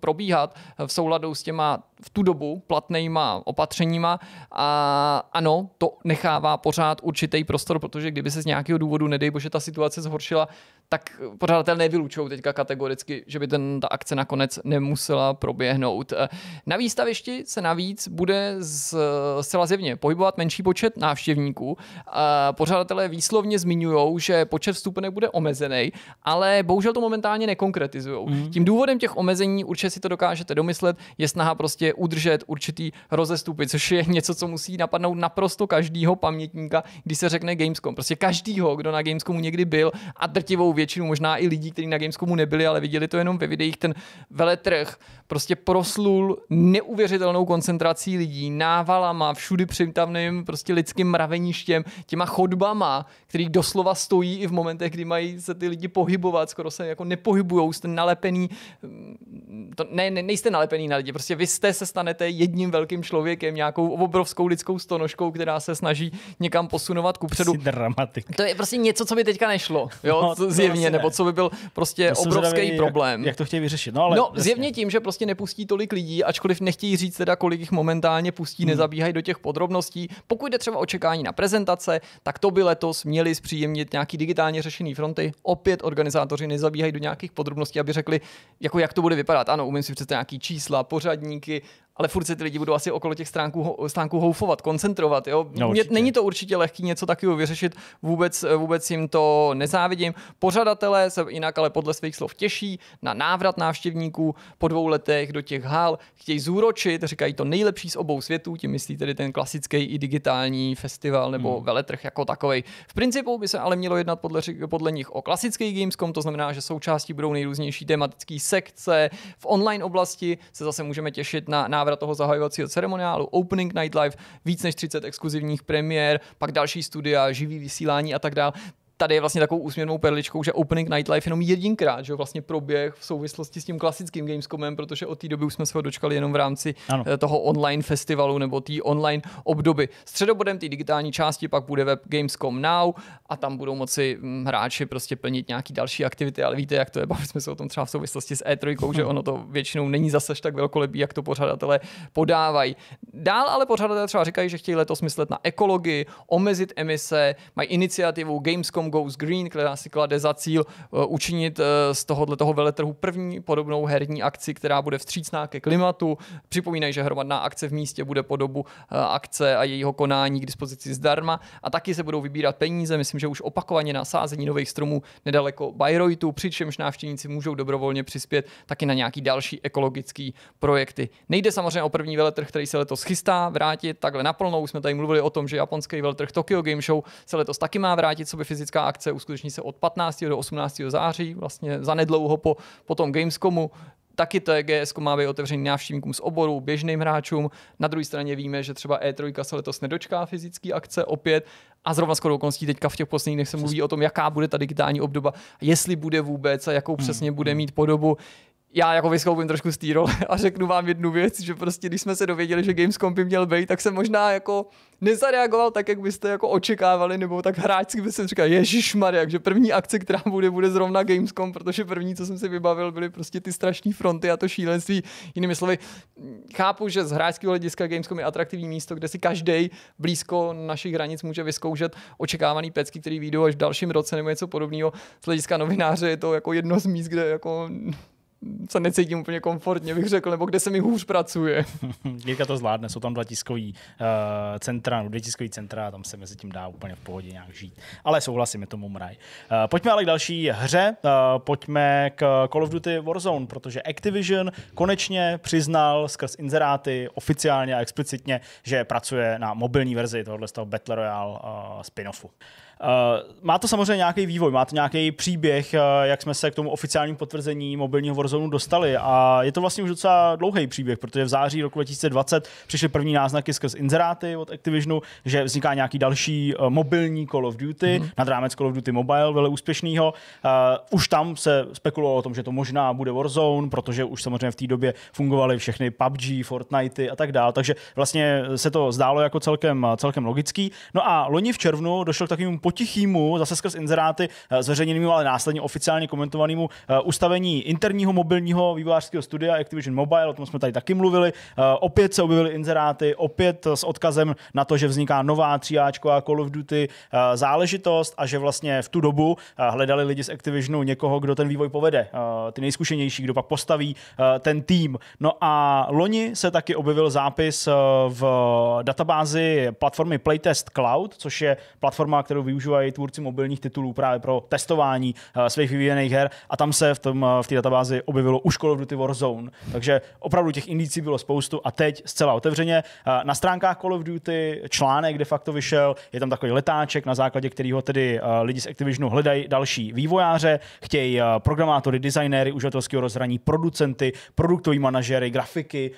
probíhat probíhat v souladu s těma v tu dobu platnýma opatřeníma a ano, to nechává pořád určitý prostor, protože kdyby se z nějakého důvodu, nedej bože, ta situace zhoršila, tak pořadatel nevylučují teďka kategoricky, že by ten, ta akce nakonec nemusela proběhnout. Eh, na výstavišti se navíc bude z, zcela zjevně pohybovat menší počet návštěvníků. Eh, pořadatelé výslovně zmiňují, že počet vstupenek bude omezený, ale bohužel to momentálně nekonkretizují. Mm. Tím důvodem těch omezení, určitě si to dokážete domyslet, je snaha prostě udržet určitý rozestupy, což je něco, co musí napadnout naprosto každýho pamětníka, když se řekne Gamescom. Prostě každýho, kdo na Gamescomu někdy byl a drtivou věc většinu možná i lidí, kteří na Gamescomu nebyli, ale viděli to jenom ve videích, ten veletrh prostě proslul neuvěřitelnou koncentrací lidí, návalama, všudy přimtavným prostě lidským mraveništěm, těma chodbama, který doslova stojí i v momentech, kdy mají se ty lidi pohybovat, skoro se jako nepohybujou, ten nalepený to ne, ne, nejste nalepený na lidi, prostě vy jste se stanete jedním velkým člověkem, nějakou obrovskou lidskou stonožkou, která se snaží někam posunovat kupředu. dramatik. To je prostě něco, co by teďka nešlo, jo, no, to zjevně, ne. nebo co by byl prostě to obrovský zdravý, problém. Jak, jak to chtějí vyřešit? No, ale no zjevně tím, že prostě nepustí tolik lidí, ačkoliv nechtějí říct teda, kolik jich momentálně pustí, hmm. nezabíhají do těch podrobností. Pokud jde třeba očekání na prezentace, tak to by letos měli zpříjemnit nějaký digitálně řešený fronty. Opět organizátoři nezabíhají do nějakých podrobností, aby řekli, jako jak to bude vypadat. Ano, ano, umím si představit nějaký čísla, pořadníky, ale furt se ty lidi budou asi okolo těch stránků, stánků houfovat, koncentrovat. Jo? No, Mě, Není to určitě lehký něco takového vyřešit, vůbec, eh, vůbec jim to nezávidím. Pořadatelé se jinak ale podle svých slov těší na návrat návštěvníků po dvou letech do těch hal, chtějí zúročit, říkají to nejlepší z obou světů, tím myslí tedy ten klasický i digitální festival nebo hmm. veletrh jako takový. V principu by se ale mělo jednat podle, podle nich o klasický Gamescom, to znamená, že součástí budou nejrůznější tematické sekce. V online oblasti se zase můžeme těšit na návrat hra toho zahajovacího ceremoniálu, opening night live, víc než 30 exkluzivních premiér, pak další studia, živý vysílání a tak dále tady je vlastně takovou úsměvnou perličkou, že Opening Nightlife jenom jedinkrát, že vlastně proběh v souvislosti s tím klasickým Gamescomem, protože od té doby už jsme se ho dočkali jenom v rámci ano. Eh, toho online festivalu nebo té online obdoby. Středobodem té digitální části pak bude web Gamescom Now a tam budou moci hm, hráči prostě plnit nějaké další aktivity, ale víte, jak to je, bavili jsme se o tom třeba v souvislosti s E3, že hm. ono to většinou není zase tak velkolepý, jak to pořadatelé podávají. Dál ale pořadatelé třeba říkají, že chtějí letos myslet na ekologii, omezit emise, mají iniciativu Gamescom Capcom Goes Green, která si klade za cíl eh, učinit eh, z tohohle toho veletrhu první podobnou herní akci, která bude vstřícná ke klimatu. Připomínají, že hromadná akce v místě bude po dobu eh, akce a jejího konání k dispozici zdarma a taky se budou vybírat peníze, myslím, že už opakovaně na sázení nových stromů nedaleko Bayreuthu, přičemž návštěvníci můžou dobrovolně přispět taky na nějaký další ekologický projekty. Nejde samozřejmě o první veletrh, který se letos chystá vrátit takhle naplno. Už jsme tady mluvili o tom, že japonský veletrh Tokyo Game Show se letos taky má vrátit sobě fyzicky fantastická akce uskuteční se od 15. do 18. září, vlastně zanedlouho po, po tom Gamescomu. Taky to GS má být otevřený návštěvníkům z oboru, běžným hráčům. Na druhé straně víme, že třeba E3 se letos nedočká fyzické akce opět. A zrovna skoro okolností teďka v těch posledních dnech se mluví o tom, jaká bude ta digitální obdoba, jestli bude vůbec a jakou hmm. přesně bude hmm. mít podobu já jako vyskoupím trošku z té role a řeknu vám jednu věc, že prostě když jsme se dověděli, že Gamescom by měl být, tak jsem možná jako nezareagoval tak, jak byste jako očekávali, nebo tak hráčsky by jsem říkal, Ježíš Maria, že první akce, která bude, bude zrovna Gamescom, protože první, co jsem si vybavil, byly prostě ty strašné fronty a to šílenství. Jinými slovy, chápu, že z hráčského hlediska Gamescom je atraktivní místo, kde si každý blízko našich hranic může vyzkoušet očekávaný pecky, který vyjdou až v dalším roce nebo něco podobného. Z hlediska novináře je to jako jedno z míst, kde jako se necítím úplně komfortně, bych řekl, nebo kde se mi hůř pracuje. Jirka to zvládne, jsou tam dva tiskový uh, centra, dvě tiskový centra, tam se mezi tím dá úplně v pohodě nějak žít. Ale souhlasím, je tomu mraj. Uh, pojďme ale k další hře, uh, pojďme k Call of Duty Warzone, protože Activision konečně přiznal skrz inzeráty oficiálně a explicitně, že pracuje na mobilní verzi tohoto Battle Royale uh, spin-offu. Eh, má to samozřejmě nějaký vývoj, má to nějaký příběh, eh, jak jsme se k tomu oficiálnímu potvrzení mobilního Warzone dostali. A je to vlastně už docela dlouhý příběh, protože v září roku 2020 přišly první náznaky skrz inzeráty od Activisionu, že vzniká nějaký další eh, mobilní Call of Duty, mm. nad rámec Call of Duty Mobile, úspěšného. Uh, Už tam se spekulovalo o tom, že to možná bude Warzone, protože už samozřejmě v té době fungovaly všechny PUBG, Fortnite a tak dále. Takže vlastně se to zdálo jako celkem, celkem logický. No a loni v červnu došlo k takovému potichýmu, zase skrz inzeráty, eh, zveřejněnému, ale následně oficiálně komentovanému eh, ustavení interního mobilního vývojářského studia Activision Mobile, o tom jsme tady taky mluvili. Eh, opět se objevily inzeráty, opět s odkazem na to, že vzniká nová tříáčková Call of Duty záležitost a že vlastně v tu dobu hledali lidi z Activisionu někoho, kdo ten vývoj povede, ty nejzkušenější, kdo pak postaví ten tým. No a loni se taky objevil zápis v databázi platformy Playtest Cloud, což je platforma, kterou využívá využívají tvůrci mobilních titulů právě pro testování eh, svých vyvíjených her a tam se v, tom, eh, v té databázi objevilo už Call of Duty Warzone. Takže opravdu těch indicí bylo spoustu a teď zcela otevřeně. Eh, na stránkách Call of Duty článek de facto vyšel, je tam takový letáček, na základě kterého tedy lidi z Activisionu hledají další vývojáře, chtějí programátory, designéry uživatelského rozhraní, producenty, produktový manažery, grafiky,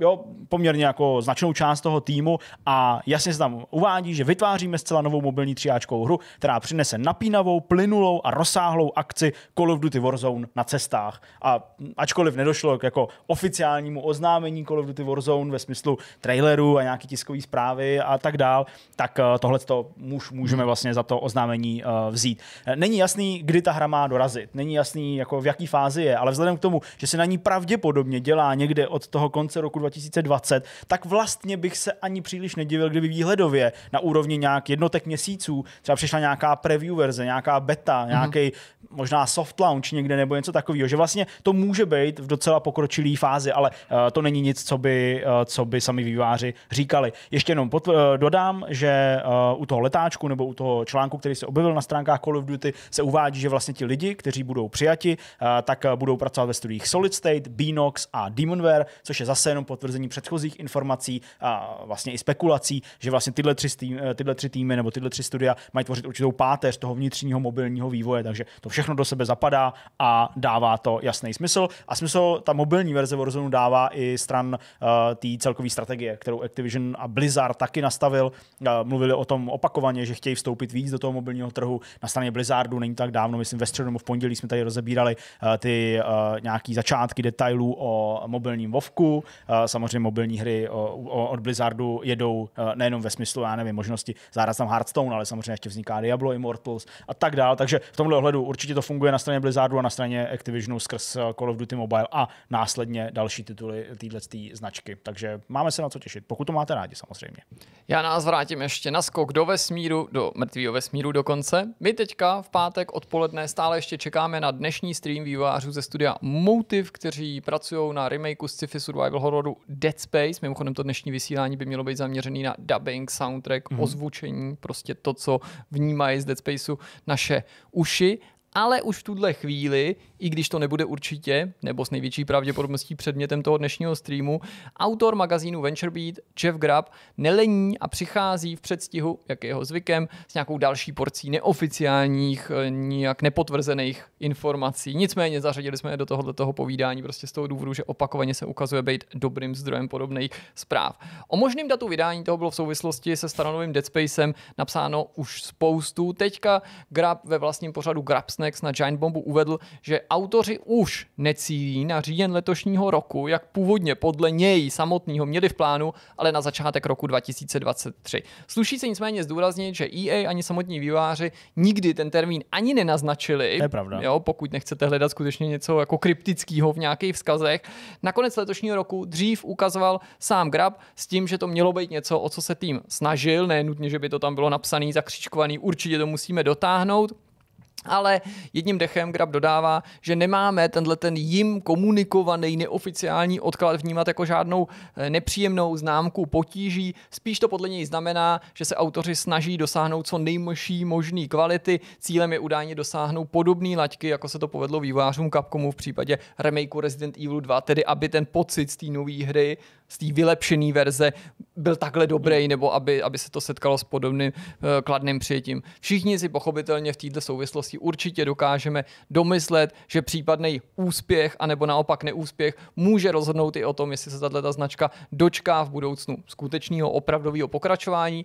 jo, poměrně jako značnou část toho týmu a jasně se tam uvádí, že vytváříme zcela novou mobilní 3 strategickou hru, která přinese napínavou, plynulou a rozsáhlou akci Call of Duty Warzone na cestách. A ačkoliv nedošlo k jako oficiálnímu oznámení Call of Duty Warzone ve smyslu traileru a nějaký tiskové zprávy a tak dál, tak eh, tohle to můžeme vlastně za to oznámení eh, vzít. Eh, není jasný, kdy ta hra má dorazit, není jasný, jako v jaký fázi je, ale vzhledem k tomu, že se na ní pravděpodobně dělá někde od toho konce roku 2020, tak vlastně bych se ani příliš nedivil, kdyby výhledově na úrovni nějak jednotek měsíců třeba přišla nějaká preview verze, nějaká beta, mm-hmm. nějaký možná soft launch někde nebo něco takového, že vlastně to může být v docela pokročilé fázi, ale uh, to není nic, co by, uh, co by sami výváři říkali. Ještě jenom potv- uh, eh, dodám, že uh, u toho letáčku nebo u toho článku, který se objevil na stránkách Call of Duty, se uvádí, že vlastně ti lidi, kteří budou přijati, uh, tak budou pracovat ve studiích Solid State, Beanox a Demonware, což je zase jenom potvrzení předchozích informací a vlastně i spekulací, že vlastně tyhle tři, tým, tyhle tři týmy nebo tyhle tři studia mají tvořit určitou páteř toho vnitřního mobilního vývoje, takže to všechno do sebe zapadá a dává to jasný smysl. A smysl ta mobilní verze Warzone dává i stran uh, té celkové strategie, kterou Activision a Blizzard taky nastavil. Uh, mluvili o tom opakovaně, že chtějí vstoupit víc do toho mobilního trhu. Na straně Blizzardu není tak dávno, myslím ve středu nebo v pondělí jsme tady rozebírali uh, ty uh, nějaký začátky detailů o mobilním Vovku. Uh, samozřejmě mobilní hry o, o, od Blizzardu jedou uh, nejenom ve smyslu, já nevím, možnosti zahrát tam Hearthstone, ale samozřejmě ještě vzniká Diablo Immortals a tak dál. Takže v tomhle ohledu určitě to funguje na straně Blizzardu a na straně Activisionu skrz eh, Call of Duty Mobile a následně další tituly této značky. Takže máme se na co těšit, pokud to máte rádi samozřejmě. Já nás vrátím ještě na skok do vesmíru, do mrtvého vesmíru dokonce. My teďka v pátek odpoledne stále ještě čekáme na dnešní stream vývojářů ze studia Motive, kteří pracují na remakeu sci-fi survival hororu Dead Space. Mimochodem to dnešní vysílání by mělo být zaměřený na dubbing, soundtrack, mm-hmm. ozvučení, prostě to, co vnímají z Dead Spaceu naše uši ale už v tuhle chvíli, i když to nebude určitě, nebo s největší pravděpodobností předmětem toho dnešního streamu, autor magazínu VentureBeat, Jeff Grab, nelení a přichází v předstihu, jak je jeho zvykem, s nějakou další porcí neoficiálních, eh, nijak nepotvrzených informací. Nicméně zařadili jsme je do tohoto toho povídání prostě z toho důvodu, že opakovaně se ukazuje být dobrým zdrojem podobných zpráv. O možném datu vydání toho bylo v souvislosti se staronovým Dead Spacem napsáno už spoustu. Teďka Grab ve vlastním pořadu Grabs Snacks na Giant Bombu uvedl, že autoři už necílí na říjen letošního roku, jak původně podle něj samotného měli v plánu, ale na začátek roku 2023. Sluší se nicméně zdůraznit, že EA ani samotní výváři nikdy ten termín ani nenaznačili. To je pravda. Jo, pokud nechcete hledat skutečně něco jako kryptického v nějakých vzkazech. Nakonec letošního roku dřív ukazoval sám Grab s tím, že to mělo být něco, o co se tým snažil, ne nutně, že by to tam bylo napsané, zakřičkovaný, určitě to musíme dotáhnout. Ale jedním dechem Grab dodává, že nemáme tenhle ten jim komunikovaný neoficiální odklad vnímat jako žádnou eh, nepříjemnou známku potíží. Spíš to podle něj znamená, že se autoři snaží dosáhnout co nejmožší možný kvality. Cílem je údajně dosáhnout podobné laťky, jako se to povedlo vývářům Capcomu v případě remakeu Resident Evil 2, tedy aby ten pocit z té nové hry z té vylepšené verze byl takhle dobrý, hmm. nebo aby, aby se to setkalo s podobným uh, kladným přijetím. Všichni si pochopitelně v této souvislosti určitě dokážeme domyslet, že případný úspěch anebo naopak neúspěch může rozhodnout i o tom, jestli se tato značka dočká v budoucnu skutečného opravdového pokračování.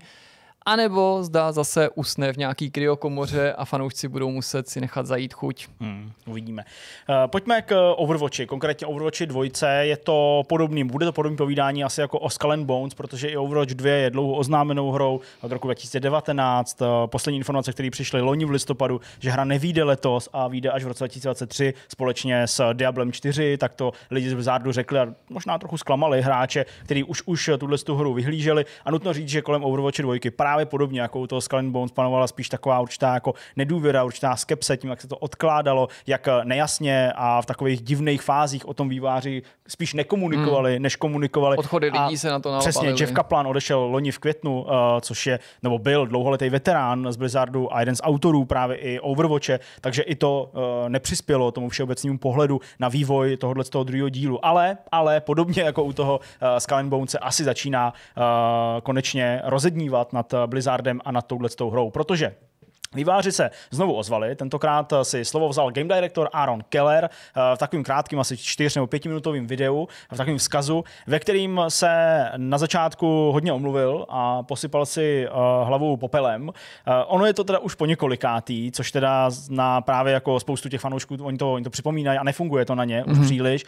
A nebo zda zase usne v nějaký kryokomoře a fanoušci budou muset si nechat zajít chuť. Hmm, uvidíme. Eh, pojďme k Overwatchi, konkrétně Overwatchi dvojce. Je to podobný, bude to podobný povídání asi jako o Skull and Bones, protože i Overwatch 2 je dlouho oznámenou hrou od roku 2019. Eh, poslední informace, které přišly loni v listopadu, že hra nevíde letos a vyjde až v roce 2023 společně s Diablem 4, tak to lidi z Blizzardu řekli a možná trochu zklamali hráče, který už už tuhle tu hru vyhlíželi. A nutno říct, že kolem Overwatch 2 právě právě podobně jako u toho Skull and Bones panovala spíš taková určitá jako nedůvěra, určitá skepse tím, jak se to odkládalo, jak eh, nejasně a v takových divných fázích o tom výváři spíš nekomunikovali, hmm. než komunikovali. Odchody lidí a se na to naopalili. Přesně, Jeff Kaplan odešel loni v květnu, uh, což je, nebo byl dlouholetý veterán z Blizzardu a jeden z autorů právě i Overwatche, takže i to uh, nepřispělo tomu všeobecnému pohledu na vývoj tohohle z toho druhého dílu. Ale, ale podobně jako u toho uh, Skull and Bones se asi začíná uh, konečně rozednívat nad Blizzardem a nad touhletou hrou, protože Výváři se znovu ozvali, tentokrát eh, si slovo vzal game director Aaron Keller eh, v takovým krátkým, asi čtyř nebo pětiminutovým videu, v takovém vzkazu, ve kterým se na začátku hodně omluvil a posypal si eh, hlavu popelem. Ono je to teda už po několikátý, což teda na právě jako spoustu těch fanoušků, oni to, oni to připomínají a nefunguje to na ně mm-hmm. už mhm. příliš.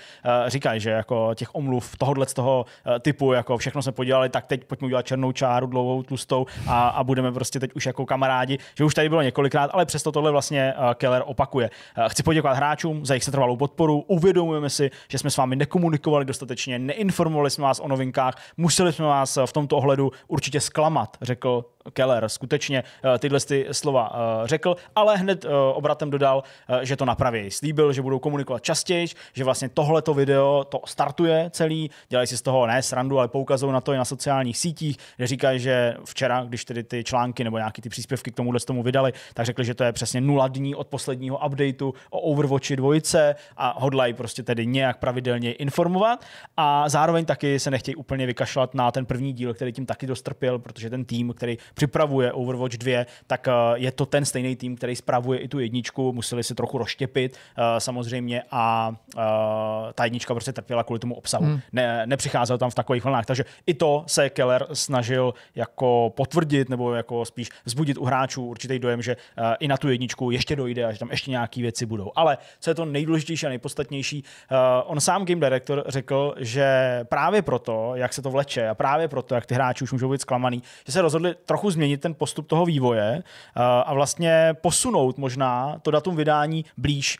Říkají, že jako těch omluv tohohle z toho typu, jako všechno jsme podělali, tak teď pojďme udělat černou čáru, dlouhou, tlustou a, a budeme prostě teď už jako kamarádi, že už tady tady bylo několikrát, ale přesto tohle vlastně eh, Keller opakuje. Eh, chci poděkovat hráčům za jejich setrvalou podporu. Uvědomujeme si, že jsme s vámi nekomunikovali dostatečně, neinformovali jsme vás o novinkách, museli jsme vás eh, v tomto ohledu určitě zklamat, řekl Keller skutečně tyhle ty slova řekl, ale hned obratem dodal, že to napraví. Slíbil, že budou komunikovat častěji, že vlastně tohleto video to startuje celý, dělají si z toho ne srandu, ale poukazují na to i na sociálních sítích, kde říkají, že včera, když tedy ty články nebo nějaký ty příspěvky k tomuhle tomu vydali, vydali, tak řekli, že to je přesně nula dní od posledního updateu o Overwatchi 2 a hodlají prostě tedy nějak pravidelně informovat a zároveň taky se nechtějí úplně vykašlat na ten první díl, který tím taky dostrpěl, protože ten tým, který připravuje Overwatch 2, tak eh, je to ten stejný tým, který spravuje i tu jedničku, museli si trochu roštěpit eh, samozřejmě a eh, ta jednička prostě trpěla kvůli tomu obsahu. Hmm. Ne, nepřicházel tam v takových vlnách, takže i to se Keller snažil jako potvrdit nebo jako spíš vzbudit u hráčů určitý dojem dojem, že eh, i na tu jedničku ještě dojde a že tam ještě nějaké věci budou. Ale co je to nejdůležitější a nejpodstatnější, eh, on sám game director řekl, že právě proto, jak se to vleče a právě proto, jak ty hráči už můžou být zklamaný, že se rozhodli trochu změnit ten postup toho vývoje eh, a vlastně posunout možná to datum vydání blíž,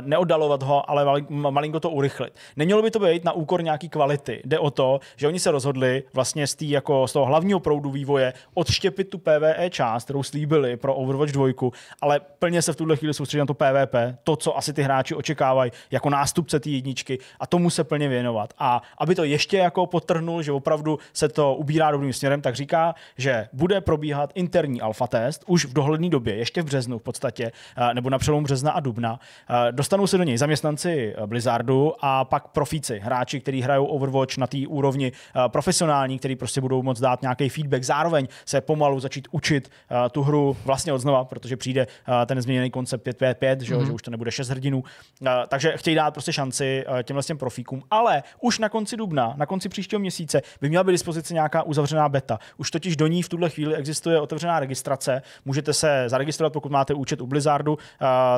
neoddalovat ho, ale malinko to urychlit. Nemělo by to být na úkor nějaký kvality. Jde o to, že oni se rozhodli vlastně z, tý, jako z toho hlavního proudu vývoje odštěpit tu PVE část, kterou slíbili pro Over Overwatch 2, ale plně se v tuhle chvíli soustředí na to PvP, to, co asi ty hráči očekávají jako nástupce té jedničky a tomu se plně věnovat. A aby to ještě jako potrhnul, že opravdu se to ubírá dobrým směrem, tak říká, že bude probíhat interní alfa test už v dohledné době, ještě v březnu v podstatě, eh, nebo na přelomu března a dubna. Eh, dostanou se do něj zaměstnanci eh, Blizzardu a pak profíci, hráči, kteří hrajou Overwatch na té úrovni profesionální, kteří prostě budou moc dát nějaký feedback. Zároveň se pomalu začít učit tu hru vlastně od znova, protože přijde eh, ten změněný koncept 5 že, mm. že už to nebude 6 hrdinů. Eh, takže chtějí dát prostě šanci těmhle eh, těm vlastně profíkům, ale už na konci dubna, na konci příštího měsíce by měla být dispozice nějaká uzavřená beta. Už totiž do ní v tuhle chvíli existuje otevřená registrace. Můžete se zaregistrovat, pokud máte účet u Blizzardu,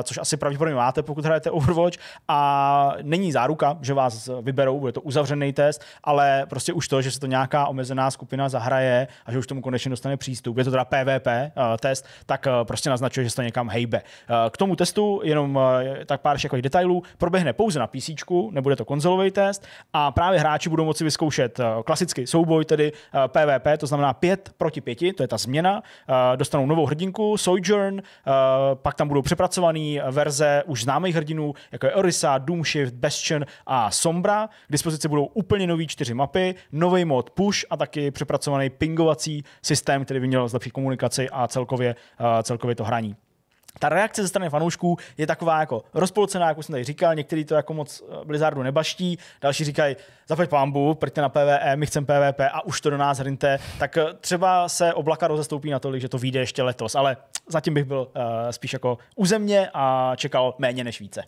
což asi pravděpodobně máte, pokud hrajete Overwatch. A není záruka, že vás vyberou, bude to uzavřený test, ale prostě už to, že se to nějaká omezená skupina zahraje a že už tomu konečně dostane přístup, je to teda PvP test, tak Eh, prostě naznačuje, že se to někam hejbe. Eh, k tomu testu jenom eh, tak pár takových detailů. Proběhne pouze na PC, nebude to konzolový test a právě hráči budou moci vyzkoušet klasický souboj, tedy PvP, to znamená 5 proti 5, to je ta změna. Dostanou novou hrdinku, Sojourn, pak tam budou přepracované verze už známých hrdinů, jako je Orisa, Doomshift, Bastion a Sombra. K dispozici budou úplně nový čtyři mapy, nový mod Push a taky přepracovaný pingovací systém, který by měl zlepšit komunikaci a celkově celkově to hraní. Ta reakce ze strany fanoušků je taková jako rozpolcená, jak už jsem tady říkal, někteří to jako moc eh, Blizzardu nebaští, další říkají, zapať pambu, pojďte na PvE, my chceme PvP a už to do nás hrnte, tak eh, třeba se oblaka rozestoupí na že to vyjde ještě letos, ale zatím bych byl uh, spíš jako u země a čekal méně než více.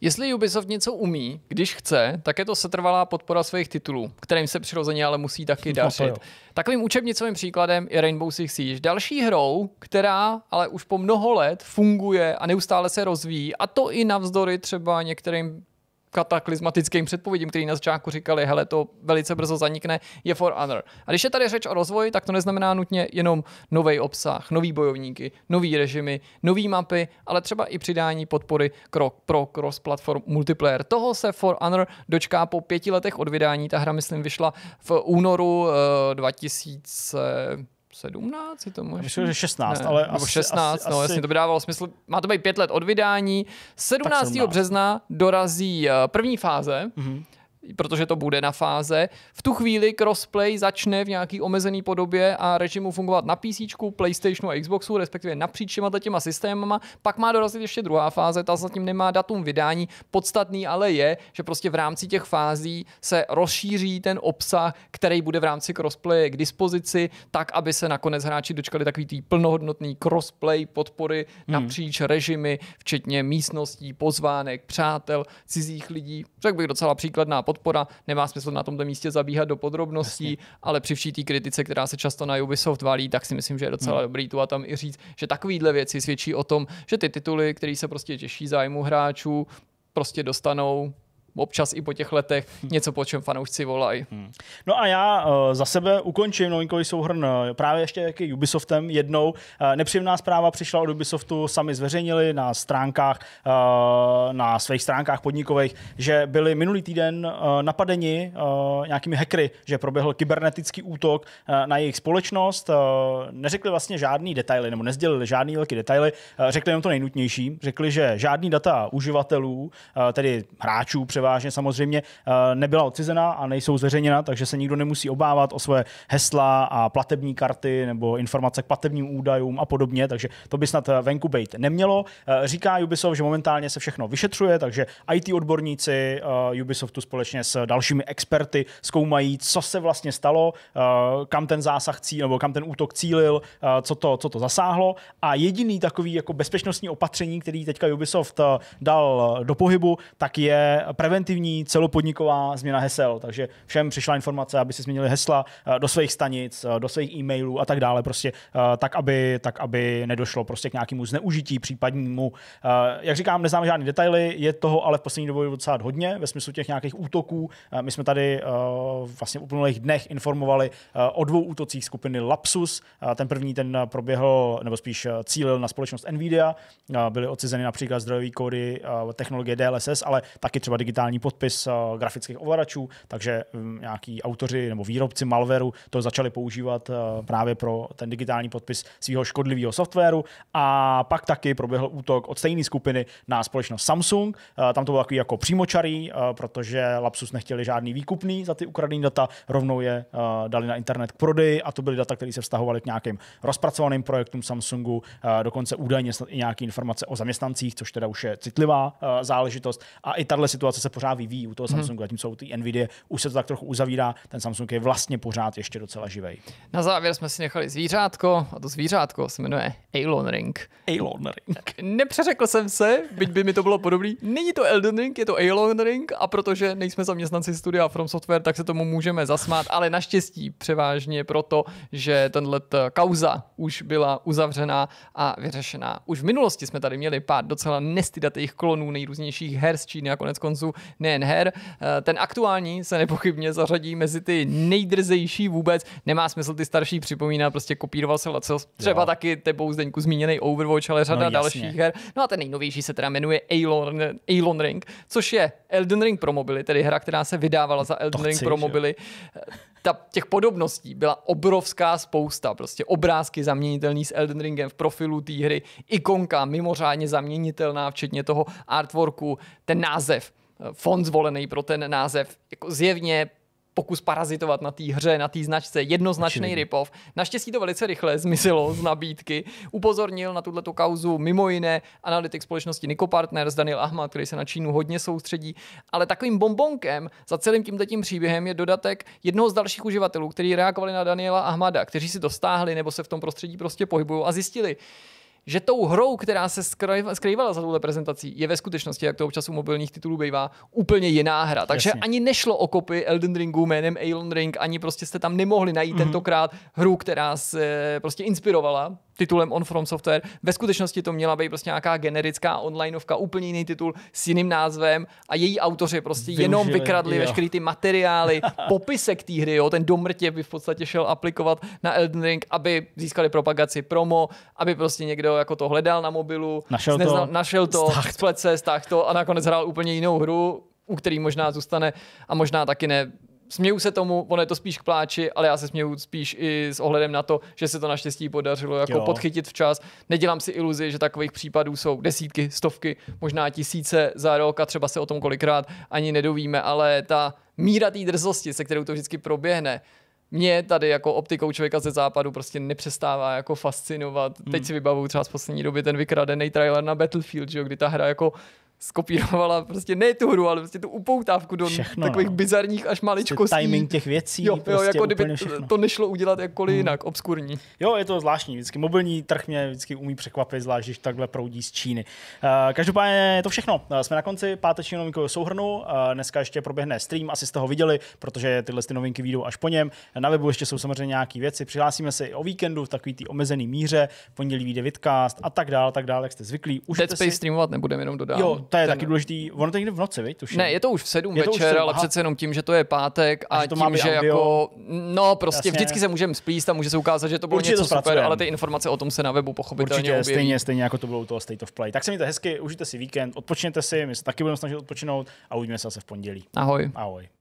Jestli Ubisoft něco umí, když chce, tak je to setrvalá podpora svých titulů, kterým se přirozeně ale musí taky no, dařit. No Takovým učebnicovým příkladem je Rainbow Six Siege. Další hrou, která ale už po mnoho let funguje a neustále se rozvíjí, a to i navzdory třeba některým kataklizmatickým předpovědím, který na začátku říkali, hele, to velice brzo zanikne, je For Honor. A když je tady řeč o rozvoji, tak to neznamená nutně jenom nový obsah, nový bojovníky, nový režimy, nový mapy, ale třeba i přidání podpory krok pro cross-platform multiplayer. Toho se For Honor dočká po pěti letech od vydání. Ta hra, myslím, vyšla v únoru 2000 eh, 17, je to možná. Myslím, že 16, ne, ale asi, 16, asi, no asi... jasně, to by dávalo smysl. Má to být 5 let od vydání. 17. 17. března dorazí eh, první fáze. Mm-hmm protože to bude na fáze. V tu chvíli crossplay začne v nějaký omezený podobě a režimu fungovat na PC, PlayStationu a Xboxu, respektive napříč těma těma systémama. Pak má dorazit ještě druhá fáze, ta zatím nemá datum vydání. Podstatný ale je, že prostě v rámci těch fází se rozšíří ten obsah, který bude v rámci crossplay k dispozici, tak, aby se nakonec hráči dočkali takový tý plnohodnotný crossplay podpory hmm. napříč režimy, včetně místností, pozvánek, přátel, cizích lidí. Řekl bych docela příkladná podpora podpora. Nemá smysl na tomto místě zabíhat do podrobností, Jasně. ale při vší té kritice, která se často na Ubisoft valí, tak si myslím, že je docela hmm. dobrý tu a tam i říct, že takovýhle věci svědčí o tom, že ty tituly, které se prostě těší zájmu hráčů, prostě dostanou občas i po těch letech hmm. něco, po čem fanoušci volají. Hmm. No a já uh, za sebe ukončím novinkový souhrn eh, právě ještě jaký Ubisoftem jednou. Uh, nepříjemná zpráva přišla od Ubisoftu, sami zveřejnili na stránkách, uh, na svých stránkách podnikových, že byli minulý týden napadeni nějakými hackery, že proběhl kybernetický útok na jejich společnost. Neřekli vlastně žádný detaily, nebo nezdělili žádný velký detaily, řekli jenom to nejnutnější. Řekli, že žádný data uživatelů, tedy hráčů převážně vážně samozřejmě eh, nebyla odcizena a nejsou zveřejněna, takže se nikdo nemusí obávat o svoje hesla a platební karty nebo informace k platebním údajům a podobně, takže to by snad eh, venku být nemělo. Eh, říká Ubisoft, že momentálně se všechno vyšetřuje, takže IT odborníci Ubisoftu společně s dalšími experty zkoumají, co se vlastně stalo, kam ten zásah cíl, nebo kam ten útok cílil, co to, co to zasáhlo a jediný takový jako bezpečnostní opatření, který teďka Ubisoft dal do pohybu, tak je pre preventivní celopodniková změna hesel, takže všem přišla informace, aby si změnili hesla eh, do svých stanic, eh, do svých e-mailů a tak dále, prostě eh, tak, aby, tak, aby nedošlo prostě k nějakému zneužití případnímu. Jak říkám, neznám žádný detaily, je toho ale v poslední době docela hodně ve smyslu těch nějakých útoků. My jsme tady vlastně v uplynulých dnech informovali o dvou útocích skupiny Lapsus. Ten první ten proběhl, nebo spíš cílil na společnost Nvidia. Byly odcizeny například zdrojové kódy technologie DLSS, ale taky třeba digitální digitální podpis eh, grafických ovladačů, takže hm, nějaký autoři nebo výrobci malwareu to začali používat eh, právě pro ten digitální podpis svého škodlivého softwaru. A pak taky proběhl útok od stejné skupiny na společnost Samsung. Eh, tam to bylo takový jako přímočarý, protože Lapsus nechtěli žádný výkupný za ty ukradené data, rovnou je dali na internet k prodeji a to byly data, které se vztahovaly k nějakým rozpracovaným projektům Samsungu, dokonce údajně snad i nějaké informace o zaměstnancích, což teda už je citlivá záležitost. A i tahle situace se se pořád vyvíjí u toho mhm. Samsungu, hmm. zatímco u té Nvidia už se to tak trochu uzavírá, ten Samsung je vlastně pořád ještě docela živej. Na závěr jsme si nechali zvířátko a to zvířátko se jmenuje Elon Ring. Elon Ring. Nepřeřekl jsem se, byť by mi to bylo podobné. Není to Elden Ring, je to Elon Ring a protože nejsme zaměstnanci studia From Software, tak se tomu můžeme zasmát, ale naštěstí převážně proto, že tenhle kauza už byla uzavřená a vyřešená. Už v minulosti jsme tady měli pár docela nestydatých klonů nejrůznějších her z Číny a konec konců nejen her. Eh, ten aktuální se nepochybně zařadí mezi ty nejdrzejší vůbec. Nemá smysl ty starší připomínat, prostě kopíroval se leco. Třeba jo. taky tebou Zdeňku zmíněný Overwatch, ale řada no, dalších her. No a ten nejnovější se teda jmenuje Elon, Elon Ring, což je Elden Ring pro mobily, tedy hra, která se vydávala za Elden Ring chci, pro mobily. Eh, ta, těch podobností byla obrovská spousta. Prostě obrázky zaměnitelný s Elden Ringem v profilu té hry, ikonka mimořádně zaměnitelná, včetně toho artworku, ten název fond zvolený pro ten název jako zjevně pokus parazitovat na té hře, na té značce, jednoznačný ripov. Naštěstí to velice rychle zmizelo z nabídky. Upozornil na tuto kauzu mimo jiné analytik společnosti Nico Partners Daniel Ahmad, který se na Čínu hodně soustředí. Ale takovým bombonkem za celým tímto příběhem je dodatek jednoho z dalších uživatelů, kteří reagovali na Daniela Ahmada, kteří si to stáhli nebo se v tom prostředí prostě pohybují a zjistili, že tou hrou, která se skrývala za touhle prezentací, je ve skutečnosti, jak to občas u mobilních titulů bývá, úplně jiná hra. Takže Jasně. ani nešlo o kopy Elden Ringu jménem Elon Ring, ani prostě jste tam nemohli najít mm-hmm. tentokrát hru, která se prostě inspirovala titulem On From Software. Ve skutečnosti to měla být prostě nějaká generická onlineovka, úplně jiný titul s jiným názvem a její autoři prostě Využili, jenom vykradli jo. veškerý ty materiály, popisek té hry, jo, ten domrtě by v podstatě šel aplikovat na Elden Ring, aby získali propagaci promo, aby prostě někdo jako to hledal na mobilu, našel znezna, to, našel to splet se, stáh to a nakonec hrál úplně jinou hru, u který možná zůstane a možná taky ne směju se tomu, ono je to spíš k pláči, ale já se směju spíš i s ohledem na to, že se to naštěstí podařilo jako jo. podchytit včas. Nedělám si iluzi, že takových případů jsou desítky, stovky, možná tisíce za rok a třeba se o tom kolikrát ani nedovíme, ale ta míra té drzosti, se kterou to vždycky proběhne, mě tady jako optikou člověka ze západu prostě nepřestává jako fascinovat. Hmm. Teď si vybavuju třeba z poslední doby ten vykradený trailer na Battlefield, že jo, kdy ta hra jako skopírovala prostě ne tu hru, ale prostě tu upoutávku do všechno, takových no. bizarních až prostě maličkostí. Prostě timing těch věcí, jo, prostě jo, jako kdyby to nešlo udělat jakkoliv hmm. jinak, obskurní. Jo, je to zvláštní, vždycky mobilní trh mě vždycky umí překvapit, zvlášť když takhle proudí z Číny. Uh, každopádně je to všechno. Uh, jsme na konci pátečního novinkového souhrnu, uh, dneska ještě proběhne stream, asi jste ho viděli, protože tyhle ty novinky vyjdou až po něm. Na webu ještě jsou samozřejmě nějaké věci, přihlásíme se i o víkendu v takový omezený míře, pondělí vyjde vidcast a tak dále, tak dále, jak jste zvyklí. Už Dead Space si... streamovat nebudeme jenom dodávat to je ten... taky důležitý. Ono to někdy v noci, víš? Ne, je to už v sedm je večer, ale aha. přece jenom tím, že to je pátek a že to tím, že jako. No, prostě Jasně. vždycky se můžeme splíst a může se ukázat, že to bylo Určitě něco to super, ale ty informace o tom se na webu pochopitelně Určitě, objeví. stejně, stejně jako to bylo u toho State of Play. Tak se mějte hezky, užijte si víkend, odpočněte si, my se taky budeme snažit odpočinout a uvidíme se zase v pondělí. Ahoj. Ahoj.